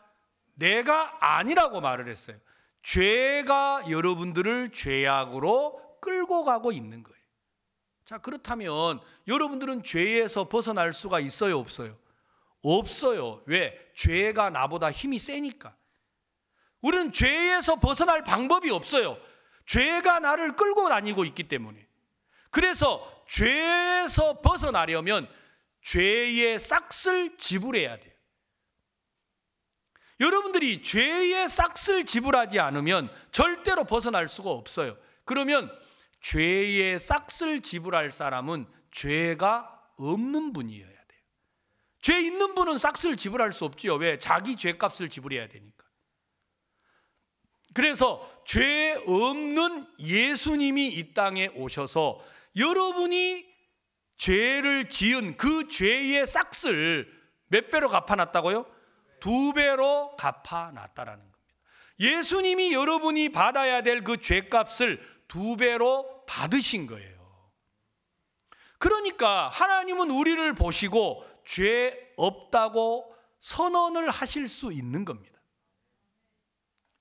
내가 아니라고 말을 했어요. 죄가 여러분들을 죄악으로 끌고 가고 있는 거예요. 자, 그렇다면 여러분들은 죄에서 벗어날 수가 있어요, 없어요? 없어요. 왜? 죄가 나보다 힘이 세니까. 우리는 죄에서 벗어날 방법이 없어요. 죄가 나를 끌고 다니고 있기 때문에. 그래서 죄에서 벗어나려면 죄의 싹을 지불해야 돼. 여러분들이 죄의 싹을 지불하지 않으면 절대로 벗어날 수가 없어요. 그러면 죄의 싹을 지불할 사람은 죄가 없는 분이어야 돼요. 죄 있는 분은 싹을 지불할 수 없지요. 왜? 자기 죄값을 지불해야 되니까. 그래서 죄 없는 예수님이 이 땅에 오셔서 여러분이 죄를 지은 그 죄의 싹을 몇 배로 갚아놨다고요? 두 배로 갚아놨다라는 겁니다. 예수님이 여러분이 받아야 될 그 죄값을 두 배로 받으신 거예요. 그러니까 하나님은 우리를 보시고 죄 없다고 선언을 하실 수 있는 겁니다.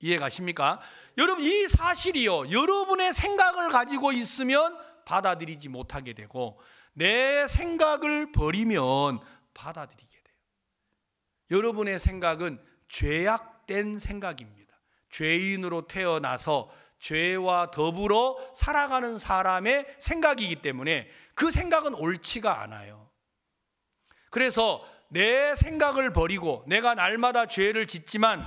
이해가십니까? 여러분 이 사실이요. 여러분의 생각을 가지고 있으면 받아들이지 못하게 되고 내 생각을 버리면 받아들이 여러분의 생각은 죄악된 생각입니다. 죄인으로 태어나서 죄와 더불어 살아가는 사람의 생각이기 때문에 그 생각은 옳지가 않아요. 그래서 내 생각을 버리고 내가 날마다 죄를 짓지만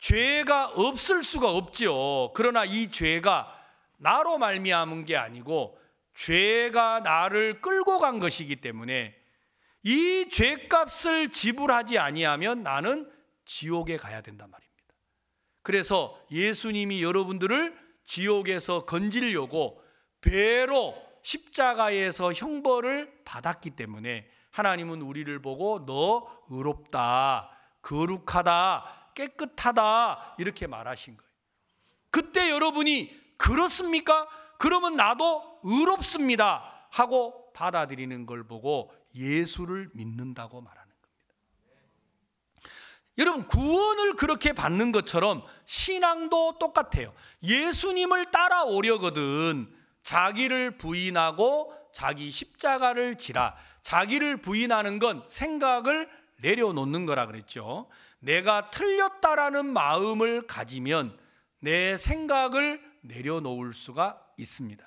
죄가 없을 수가 없지요. 그러나 이 죄가 나로 말미암은 게 아니고 죄가 나를 끌고 간 것이기 때문에 이 죄값을 지불하지 아니하면 나는 지옥에 가야 된단 말입니다. 그래서 예수님이 여러분들을 지옥에서 건지려고 배로 십자가에서 형벌을 받았기 때문에 하나님은 우리를 보고 너 의롭다, 거룩하다, 깨끗하다 이렇게 말하신 거예요. 그때 여러분이 그렇습니까? 그러면 나도 의롭습니다 하고 받아들이는 걸 보고 예수를 믿는다고 말하는 겁니다. 여러분 구원을 그렇게 받는 것처럼 신앙도 똑같아요. 예수님을 따라오려거든 자기를 부인하고 자기 십자가를 지라. 자기를 부인하는 건 생각을 내려놓는 거라 그랬죠. 내가 틀렸다라는 마음을 가지면 내 생각을 내려놓을 수가 있습니다.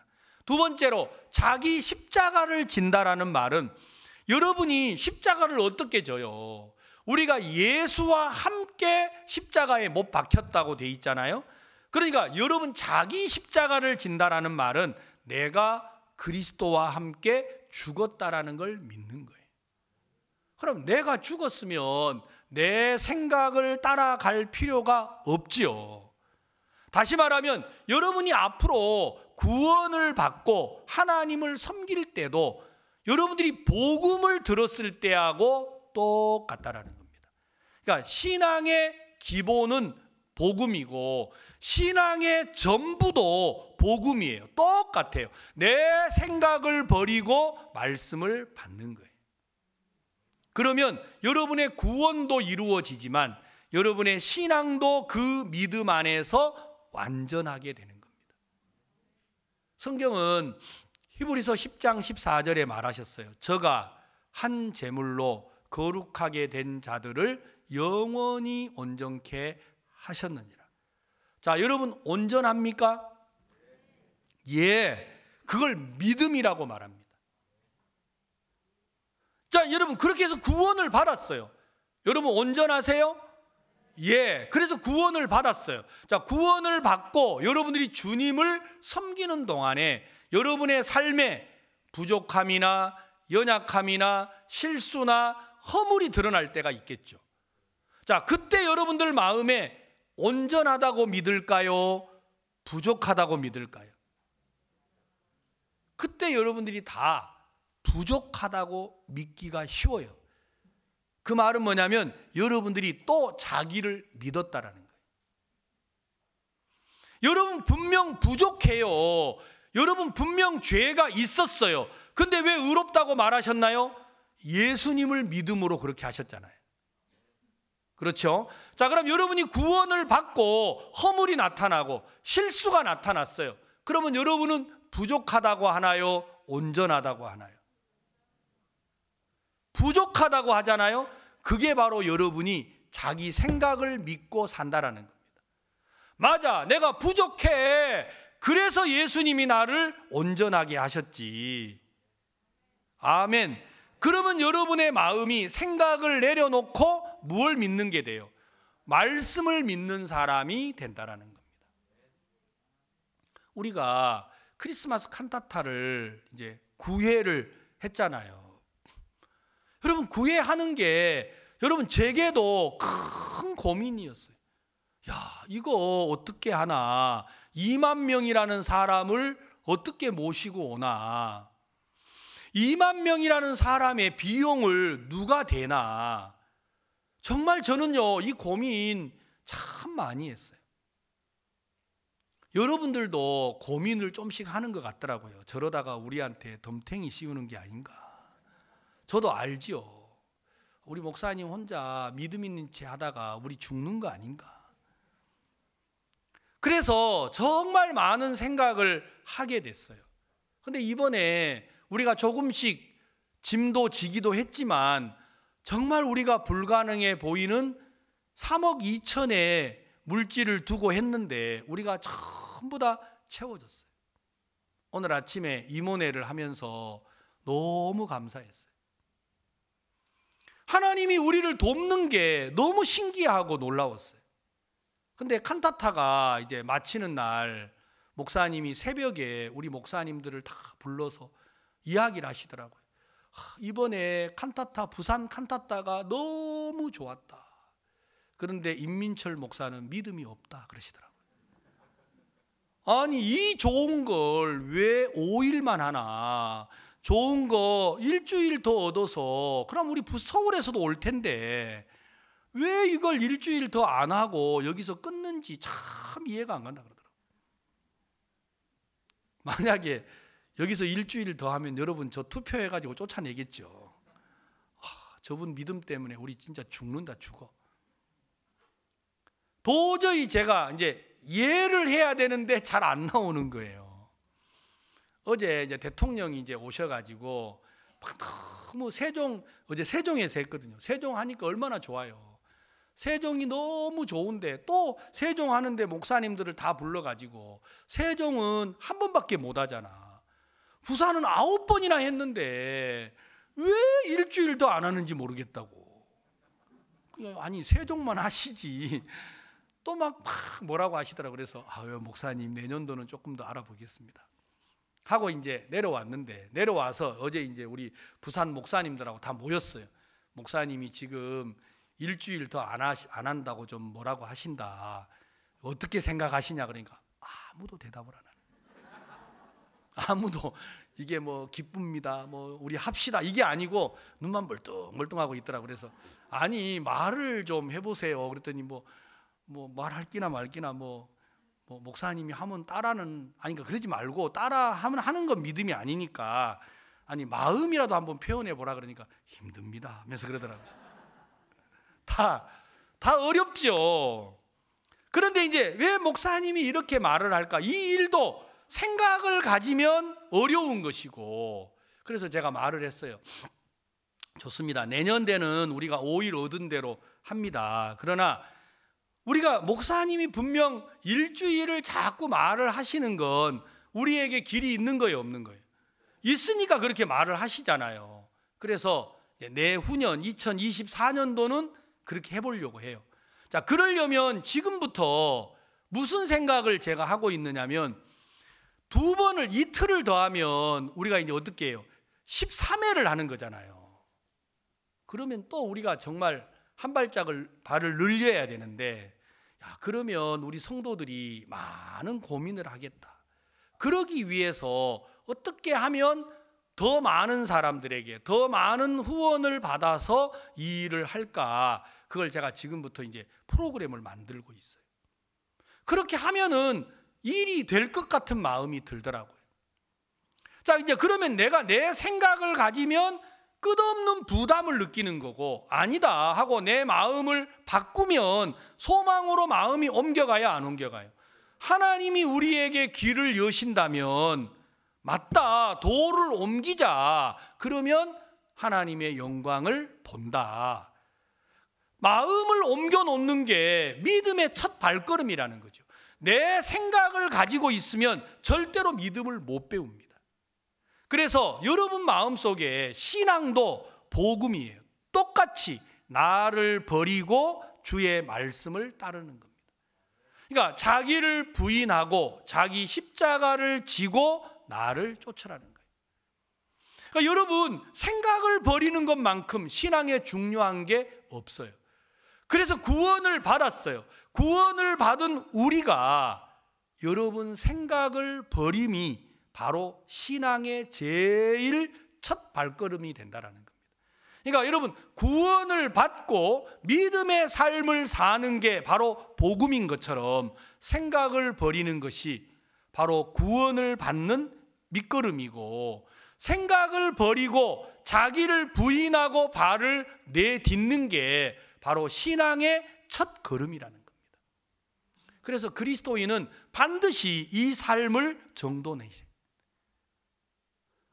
두 번째로 자기 십자가를 진다라는 말은 여러분이 십자가를 어떻게 져요? 우리가 예수와 함께 십자가에 못 박혔다고 돼 있잖아요. 그러니까 여러분 자기 십자가를 진다라는 말은 내가 그리스도와 함께 죽었다라는 걸 믿는 거예요. 그럼 내가 죽었으면 내 생각을 따라갈 필요가 없지요. 다시 말하면 여러분이 앞으로 구원을 받고 하나님을 섬길 때도 여러분들이 복음을 들었을 때하고 똑같다라는 겁니다. 그러니까 신앙의 기본은 복음이고 신앙의 전부도 복음이에요. 똑같아요. 내 생각을 버리고 말씀을 받는 거예요. 그러면 여러분의 구원도 이루어지지만 여러분의 신앙도 그 믿음 안에서 완전하게 되는 겁니다. 성경은 히브리서 10장 14절에 말하셨어요. 저가 한 제물로 거룩하게 된 자들을 영원히 온전케 하셨느니라. 자, 여러분 온전합니까? 예. 그걸 믿음이라고 말합니다. 자, 여러분 그렇게 해서 구원을 받았어요. 여러분 온전하세요? 예. 그래서 구원을 받았어요. 자, 구원을 받고 여러분들이 주님을 섬기는 동안에 여러분의 삶에 부족함이나 연약함이나 실수나 허물이 드러날 때가 있겠죠. 자, 그때 여러분들 마음에 온전하다고 믿을까요? 부족하다고 믿을까요? 그때 여러분들이 다 부족하다고 믿기가 쉬워요. 그 말은 뭐냐면 여러분들이 또 자기를 믿었다라는 거예요. 여러분 분명 부족해요. 여러분 분명 죄가 있었어요. 근데 왜 의롭다고 말하셨나요? 예수님을 믿음으로 그렇게 하셨잖아요. 그렇죠? 자, 그럼 여러분이 구원을 받고 허물이 나타나고 실수가 나타났어요. 그러면 여러분은 부족하다고 하나요? 온전하다고 하나요? 부족하다고 하잖아요? 그게 바로 여러분이 자기 생각을 믿고 산다라는 겁니다. 맞아, 내가 부족해. 그래서 예수님이 나를 온전하게 하셨지. 아멘. 그러면 여러분의 마음이 생각을 내려놓고 무엇을 믿는 게 돼요? 말씀을 믿는 사람이 된다라는 겁니다. 우리가 크리스마스 칸타타를 이제 구회를 했잖아요. 여러분 구회하는 게 여러분 제게도 큰 고민이었어요. 야, 이거 어떻게 하나. 2만 명이라는 사람을 어떻게 모시고 오나? 2만 명이라는 사람의 비용을 누가 대나? 정말 저는요, 이 고민 참 많이 했어요. 여러분들도 고민을 좀씩 하는 것 같더라고요. 저러다가 우리한테 덤탱이 씌우는 게 아닌가. 저도 알지요. 우리 목사님 혼자 믿음 있는 채 하다가 우리 죽는 거 아닌가. 그래서 정말 많은 생각을 하게 됐어요. 근데 이번에 우리가 조금씩 짐도 지기도 했지만 정말 우리가 불가능해 보이는 3억 2천의 물질을 두고 했는데 우리가 전부 다 채워졌어요. 오늘 아침에 이모네를 하면서 너무 감사했어요. 하나님이 우리를 돕는 게 너무 신기하고 놀라웠어요. 근데 칸타타가 이제 마치는 날 목사님이 새벽에 우리 목사님들을 다 불러서 이야기를 하시더라고요. 이번에 칸타타 부산 칸타타가 너무 좋았다. 그런데 임민철 목사는 믿음이 없다 그러시더라고요. 아니 이 좋은 걸 왜 5일만 하나? 좋은 거 일주일 더 얻어서 그럼 우리 부 서울에서도 올 텐데 왜 이걸 일주일 더 안 하고 여기서 끊는지 참 이해가 안 간다 그러더라고. 만약에 여기서 일주일 더 하면 여러분 저 투표해 가지고 쫓아내겠죠. 아, 저분 믿음 때문에 우리 진짜 죽는다 죽어. 도저히 제가 이제 예를 해야 되는데 잘 안 나오는 거예요. 어제 이제 대통령이 이제 오셔가지고 너무 세종 어제 세종에서 했거든요. 세종 하니까 얼마나 좋아요. 세종이 너무 좋은데 또 세종 하는데 목사님들을 다 불러가지고 세종은 한 번밖에 못 하잖아. 부산은 아홉 번이나 했는데 왜 일주일도 안 하는지 모르겠다고. 아니 세종만 하시지. 또 막 뭐라고 하시더라고 그래서 아, 목사님 내년도는 조금 더 알아보겠습니다. 하고 이제 내려왔는데 내려와서 어제 이제 우리 부산 목사님들하고 다 모였어요. 목사님이 지금 일주일 더안안 한다고 좀 뭐라고 하신다. 어떻게 생각하시냐 그러니까 아무도 대답을 안 하는. 아무도 이게 뭐 기쁩니다. 뭐 우리 합시다. 이게 아니고 눈만 멀뚱멀뚱하고 있더라. 그래서 아니 말을 좀 해보세요. 그랬더니 뭐뭐 뭐 말할기나 말기나 뭐, 뭐 목사님이 하면 따라는 아니 니까 그러니까 그러지 말고 따라 하면 하는 건 믿음이 아니니까 아니 마음이라도 한번 표현해 보라 그러니까 힘듭니다. 하면서 그러더라고. 다, 다 어렵죠. 그런데 이제 왜 목사님이 이렇게 말을 할까? 이 일도 생각을 가지면 어려운 것이고. 그래서 제가 말을 했어요. 좋습니다. 내년대는 우리가 5일 얻은 대로 합니다. 그러나 우리가 목사님이 분명 일주일을 자꾸 말을 하시는 건 우리에게 길이 있는 거예요, 없는 거예요? 있으니까 그렇게 말을 하시잖아요. 그래서 내후년 2024년도는 그렇게 해보려고 해요. 자, 그러려면 지금부터 무슨 생각을 제가 하고 있느냐면 두 번을 이틀을 더하면 우리가 이제 어떻게 해요? 13회를 하는 거잖아요. 그러면 또 우리가 정말 한 발짝을 발을 늘려야 되는데 야, 그러면 우리 성도들이 많은 고민을 하겠다. 그러기 위해서 어떻게 하면 더 많은 사람들에게 더 많은 후원을 받아서 이 일을 할까? 그걸 제가 지금부터 이제 프로그램을 만들고 있어요. 그렇게 하면은 일이 될 것 같은 마음이 들더라고요. 자, 이제 그러면 내가 내 생각을 가지면 끝없는 부담을 느끼는 거고 아니다 하고 내 마음을 바꾸면 소망으로 마음이 옮겨가야 안 옮겨가요. 하나님이 우리에게 길을 여신다면 맞다. 도를 옮기자. 그러면 하나님의 영광을 본다. 마음을 옮겨 놓는 게 믿음의 첫 발걸음이라는 거죠. 내 생각을 가지고 있으면 절대로 믿음을 못 배웁니다. 그래서 여러분 마음속에 신앙도 복음이에요. 똑같이 나를 버리고 주의 말씀을 따르는 겁니다. 그러니까 자기를 부인하고 자기 십자가를 지고 나를 쫓으라는 거예요. 그러니까 여러분, 생각을 버리는 것만큼 신앙에 중요한 게 없어요. 그래서 구원을 받았어요. 구원을 받은 우리가 여러분 생각을 버림이 바로 신앙의 제일 첫 발걸음이 된다라는 겁니다. 그러니까 여러분 구원을 받고 믿음의 삶을 사는 게 바로 복음인 것처럼 생각을 버리는 것이 바로 구원을 받는 밑거름이고 생각을 버리고 자기를 부인하고 발을 내딛는 게 바로 신앙의 첫 걸음이라는 겁니다. 그래서 그리스도인은 반드시 이 삶을 정돈해야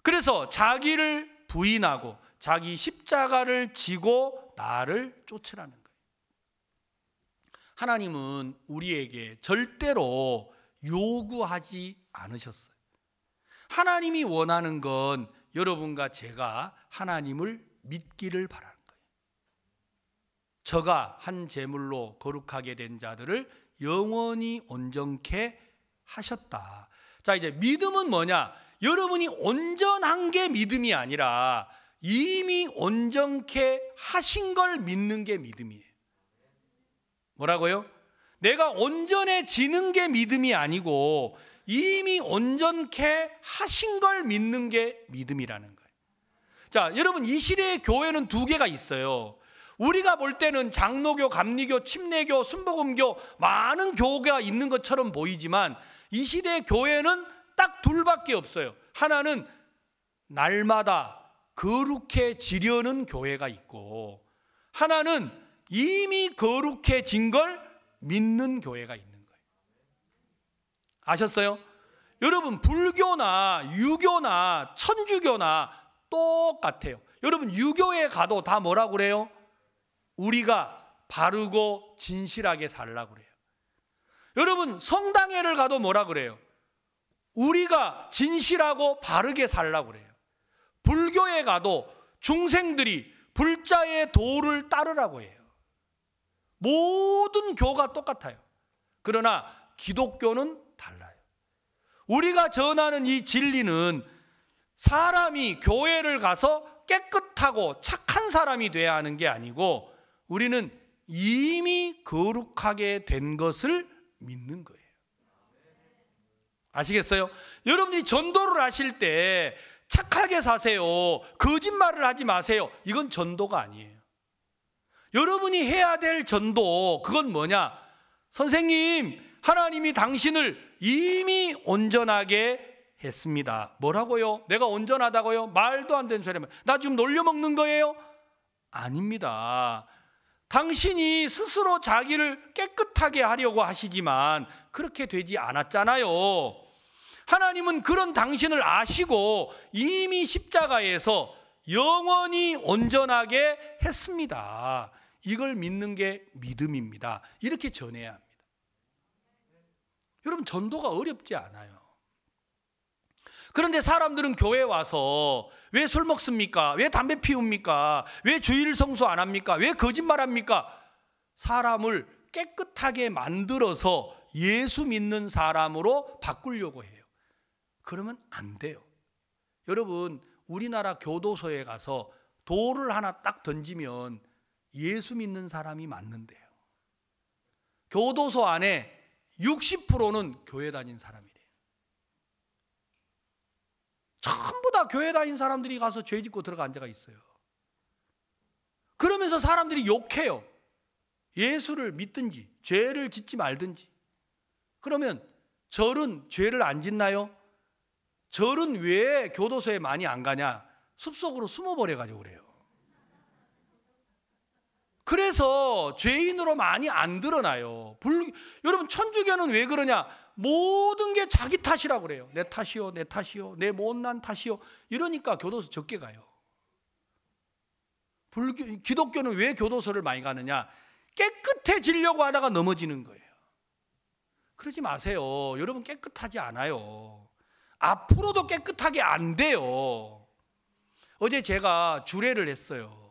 그래서 자기를 부인하고 자기 십자가를 지고 나를 쫓으라는 거예요. 하나님은 우리에게 절대로 요구하지 않으셨어요. 하나님이 원하는 건 여러분과 제가 하나님을 믿기를 바라는 거예요. 저가 한 제물로 거룩하게 된 자들을 영원히 온전케 하셨다. 자, 이제 믿음은 뭐냐? 여러분이 온전한 게 믿음이 아니라 이미 온전케 하신 걸 믿는 게 믿음이에요. 뭐라고요? 내가 온전해지는 게 믿음이 아니고 이미 온전케 하신 걸 믿는 게 믿음이라는 거예요. 자, 여러분 이 시대의 교회는 두 개가 있어요. 우리가 볼 때는 장로교, 감리교, 침례교, 순복음교 많은 교가 있는 것처럼 보이지만 이 시대의 교회는 딱 둘밖에 없어요. 하나는 날마다 거룩해지려는 교회가 있고 하나는 이미 거룩해진 걸 믿는 교회가 있는 아셨어요? 여러분 불교나 유교나 천주교나 똑같아요. 여러분 유교에 가도 다 뭐라 그래요? 우리가 바르고 진실하게 살라 그래요. 여러분 성당에를 가도 뭐라 그래요? 우리가 진실하고 바르게 살라 그래요. 불교에 가도 중생들이 불자의 도를 따르라고 해요. 모든 교가 똑같아요. 그러나 기독교는 우리가 전하는 이 진리는 사람이 교회를 가서 깨끗하고 착한 사람이 돼야 하는 게 아니고 우리는 이미 거룩하게 된 것을 믿는 거예요. 아시겠어요? 여러분이 전도를 하실 때 착하게 사세요. 거짓말을 하지 마세요. 이건 전도가 아니에요. 여러분이 해야 될 전도, 그건 뭐냐? 선생님, 하나님이 당신을 이미 온전하게 했습니다. 뭐라고요? 내가 온전하다고요? 말도 안 되는 소리입니다나 지금 놀려먹는 거예요? 아닙니다. 당신이 스스로 자기를 깨끗하게 하려고 하시지만 그렇게 되지 않았잖아요. 하나님은 그런 당신을 아시고 이미 십자가에서 영원히 온전하게 했습니다. 이걸 믿는 게 믿음입니다. 이렇게 전해야 합니다. 여러분 전도가 어렵지 않아요. 그런데 사람들은 교회 와서 왜 술 먹습니까? 왜 담배 피웁니까? 왜 주일 성수 안 합니까? 왜 거짓말 합니까? 사람을 깨끗하게 만들어서 예수 믿는 사람으로 바꾸려고 해요. 그러면 안 돼요. 여러분, 우리나라 교도소에 가서 돌을 하나 딱 던지면 예수 믿는 사람이 맞는데요. 교도소 안에 60%는 교회 다닌 사람이래요. 전부 다 교회 다닌 사람들이 가서 죄 짓고 들어간 자가 있어요. 그러면서 사람들이 욕해요. 예수를 믿든지 죄를 짓지 말든지. 그러면 절은 죄를 안 짓나요? 절은 왜 교도소에 많이 안 가냐? 숲속으로 숨어버려가지고 그래요. 그래서 죄인으로 많이 안 드러나요. 불, 여러분 천주교는 왜 그러냐? 모든 게 자기 탓이라고 그래요. 내 탓이요, 내 탓이요, 내 못난 탓이요. 이러니까 교도소 적게 가요. 불교, 기독교는 왜 교도소를 많이 가느냐? 깨끗해지려고 하다가 넘어지는 거예요. 그러지 마세요. 여러분 깨끗하지 않아요. 앞으로도 깨끗하게 안 돼요. 어제 제가 주례를 했어요.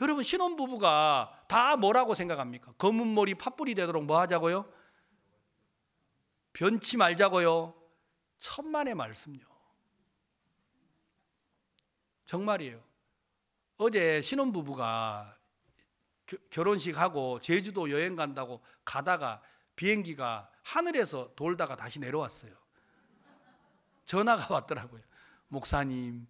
여러분 신혼부부가 다 뭐라고 생각합니까? 검은 머리 팥불이 되도록 뭐 하자고요? 변치 말자고요. 천만의 말씀요. 정말이에요. 어제 신혼부부가 결혼식하고 제주도 여행 간다고 가다가 비행기가 하늘에서 돌다가 다시 내려왔어요. 전화가 왔더라고요. 목사님,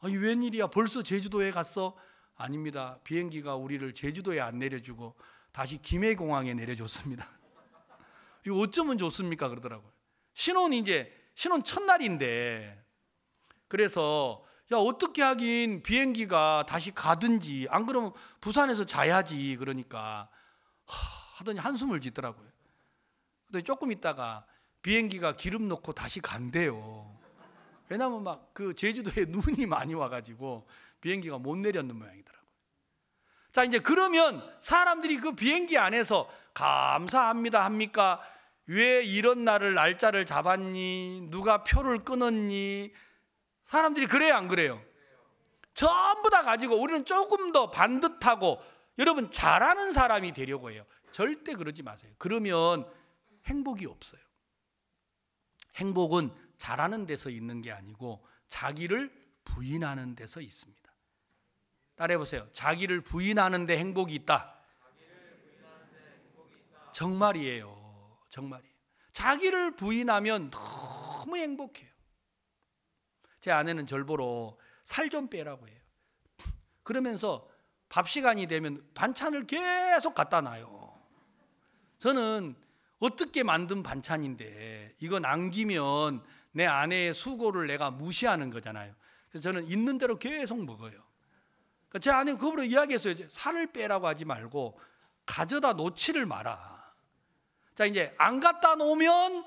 아니 웬일이야? 벌써 제주도에 갔어? 아닙니다. 비행기가 우리를 제주도에 안 내려주고 다시 김해공항에 내려줬습니다. [laughs] 이거 어쩌면 좋습니까? 그러더라고요. 신혼 이제 신혼 첫날인데 그래서 야 어떻게 하긴 비행기가 다시 가든지 안 그러면 부산에서 자야지 그러니까 하더니 한숨을 짓더라고요. 근데 조금 있다가 비행기가 기름 넣고 다시 간대요. 왜냐면 막 그 제주도에 [laughs] 눈이 많이 와가지고 비행기가 못 내렸는 모양이더라고요. 자, 이제 그러면 사람들이 그 비행기 안에서 감사합니다 합니까? 왜 이런 날을 날짜를 잡았니? 누가 표를 끊었니? 사람들이 그래요, 안 그래요? 전부 다 가지고 우리는 조금 더 반듯하고 여러분 잘하는 사람이 되려고 해요. 절대 그러지 마세요. 그러면 행복이 없어요. 행복은 잘하는 데서 있는 게 아니고 자기를 부인하는 데서 있습니다. 따라해 보세요. 자기를 부인하는데 행복이 있다. 정말이에요. 정말이에요. 자기를 부인하면 너무 행복해요. 제 아내는 절 보러 살좀 빼라고 해요. 그러면서 밥 시간이 되면 반찬을 계속 갖다 놔요. 저는 어떻게 만든 반찬인데 이건 남기면 내 아내의 수고를 내가 무시하는 거잖아요. 그래서 저는 있는 대로 계속 먹어요. 제 아내는 그분로 이야기했어요. 살을 빼라고 하지 말고 가져다 놓지를 마라. 자, 이제 안 갖다 놓으면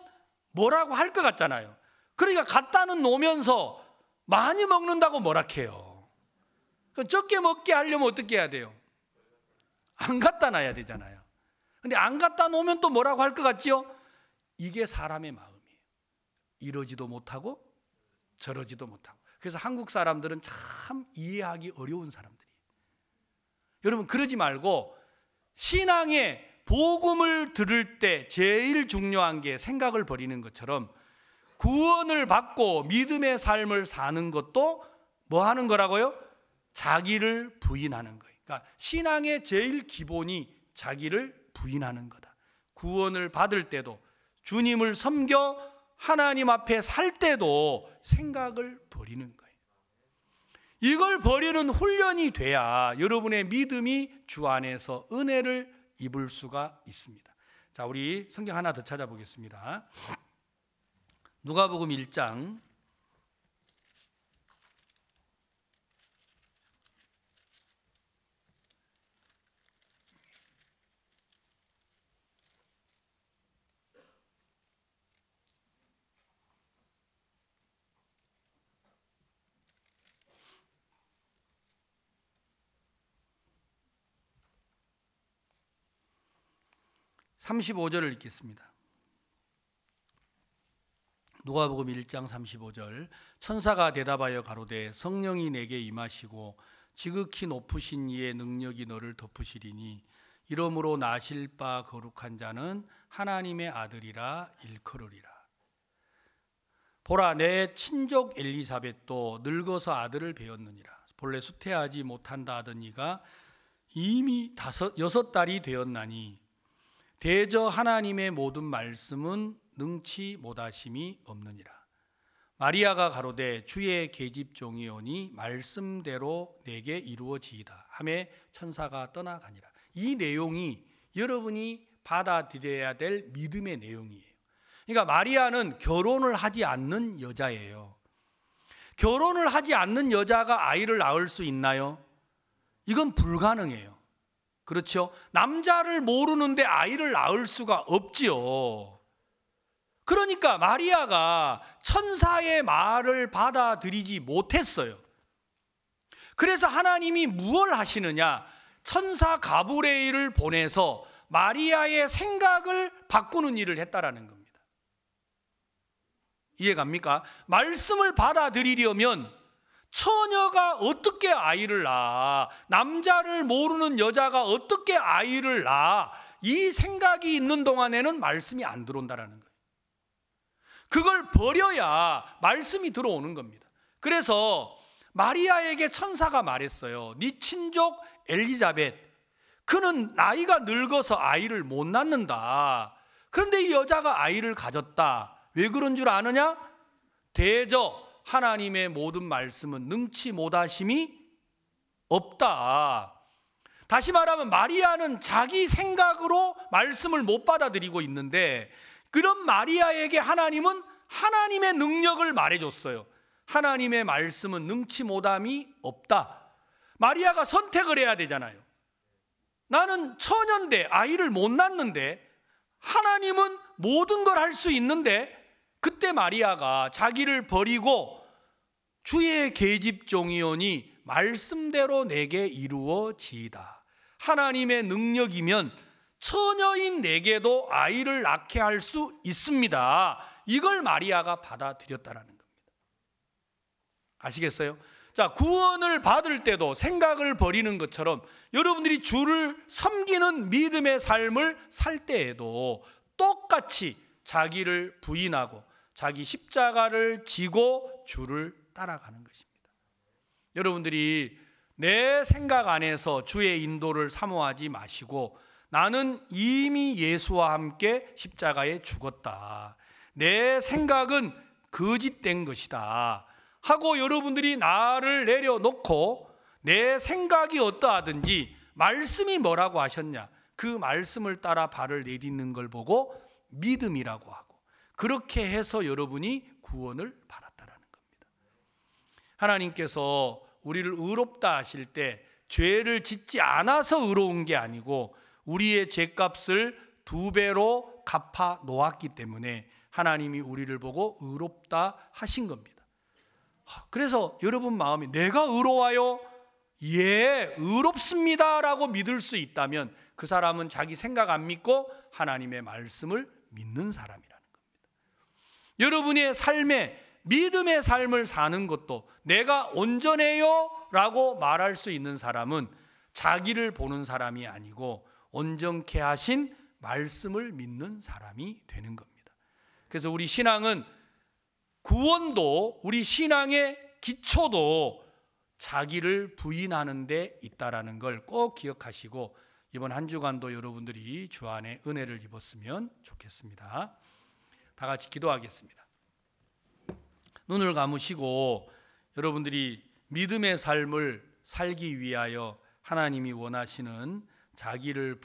뭐라고 할 것 같잖아요. 그러니까 갖다는 놓으면서 많이 먹는다고 뭐라해요. 그 적게 먹게 하려면 어떻게 해야 돼요? 안 갖다 놔야 되잖아요. 근데 안 갖다 놓으면 또 뭐라고 할 것 같지요? 이게 사람의 마음이에요. 이러지도 못하고 저러지도 못하고. 그래서 한국 사람들은 참 이해하기 어려운 사람들이에요. 여러분 그러지 말고 신앙의 복음을 들을 때 제일 중요한 게 생각을 버리는 것처럼 구원을 받고 믿음의 삶을 사는 것도 뭐 하는 거라고요? 자기를 부인하는 거예요. 그러니까 신앙의 제일 기본이 자기를 부인하는 거다. 구원을 받을 때도 주님을 섬겨 하나님 앞에 살 때도 생각을 버리는 거예요. 이걸 버리는 훈련이 돼야 여러분의 믿음이 주 안에서 은혜를 입을 수가 있습니다. 자, 우리 성경 하나 더 찾아보겠습니다. 누가복음 1장 35절을 읽겠습니다. 누가복음 1장 35절 천사가 대답하여 가로되 성령이 내게 임하시고 지극히 높으신 이의 능력이 너를 덮으시리니 이러므로 나실 바 거룩한 자는 하나님의 아들이라 일컬으리라 보라 내 친족 엘리사벳도 늙어서 아들을 배었느니라 본래 수태하지 못한다 하던 이가 이미 다섯 여섯 달이 되었나니 대저 하나님의 모든 말씀은 능치 못하심이 없느니라. 마리아가 가로되 주의 계집종이 오니 말씀대로 내게 이루어지이다. 함에 천사가 떠나가니라. 이 내용이 여러분이 받아들여야 될 믿음의 내용이에요. 그러니까 마리아는 결혼을 하지 않는 여자예요. 결혼을 하지 않는 여자가 아이를 낳을 수 있나요? 이건 불가능해요. 그렇죠? 남자를 모르는데 아이를 낳을 수가 없지요. 그러니까 마리아가 천사의 말을 받아들이지 못했어요. 그래서 하나님이 무엇 하시느냐? 천사 가브레일을 보내서 마리아의 생각을 바꾸는 일을 했다라는 겁니다. 이해갑니까? 말씀을 받아들이려면 처녀가 어떻게 아이를 낳아? 남자를 모르는 여자가 어떻게 아이를 낳아? 이 생각이 있는 동안에는 말씀이 안 들어온다라는 거예요. 그걸 버려야 말씀이 들어오는 겁니다. 그래서 마리아에게 천사가 말했어요. 네 친족 엘리자벳 그는 나이가 늙어서 아이를 못 낳는다. 그런데 이 여자가 아이를 가졌다. 왜 그런 줄 아느냐? 대저 하나님의 모든 말씀은 능치 못하심이 없다. 다시 말하면 마리아는 자기 생각으로 말씀을 못 받아들이고 있는데 그런 마리아에게 하나님은 하나님의 능력을 말해줬어요. 하나님의 말씀은 능치 못함이 없다. 마리아가 선택을 해야 되잖아요. 나는 천연데 아이를 못 낳는데 하나님은 모든 걸 할 수 있는데 그때 마리아가 자기를 버리고 주의 계집종이오니 말씀대로 내게 이루어지이다. 하나님의 능력이면 처녀인 내게도 아이를 낳게 할 수 있습니다. 이걸 마리아가 받아들였다라는 겁니다. 아시겠어요? 자, 구원을 받을 때도 생각을 버리는 것처럼 여러분들이 주를 섬기는 믿음의 삶을 살 때에도 똑같이 자기를 부인하고 자기 십자가를 지고 주를 따라가는 것입니다. 여러분들이 내 생각 안에서 주의 인도를 사모하지 마시고 나는 이미 예수와 함께 십자가에 죽었다. 내 생각은 거짓된 것이다. 하고 여러분들이 나를 내려놓고 내 생각이 어떠하든지 말씀이 뭐라고 하셨냐. 그 말씀을 따라 발을 내딛는 걸 보고 믿음이라고 하고 그렇게 해서 여러분이 구원을 받 하나님께서 우리를 의롭다 하실 때 죄를 짓지 않아서 의로운 게 아니고 우리의 죄값을 두 배로 갚아 놓았기 때문에 하나님이 우리를 보고 의롭다 하신 겁니다. 그래서 여러분 마음이 내가 의로워요? 예, 의롭습니다라고 믿을 수 있다면 그 사람은 자기 생각 안 믿고 하나님의 말씀을 믿는 사람이라는 겁니다. 여러분의 삶에 믿음의 삶을 사는 것도 내가 온전해요 라고 말할 수 있는 사람은 자기를 보는 사람이 아니고 온전케 하신 말씀을 믿는 사람이 되는 겁니다. 그래서 우리 신앙은 구원도 우리 신앙의 기초도 자기를 부인하는 데 있다라는 걸 꼭 기억하시고 이번 한 주간도 여러분들이 주안의 은혜를 입었으면 좋겠습니다. 다 같이 기도하겠습니다. 눈을 감으시고 여러분들이 믿음의 삶을 살기 위하여 하나님이 원하시는 자기를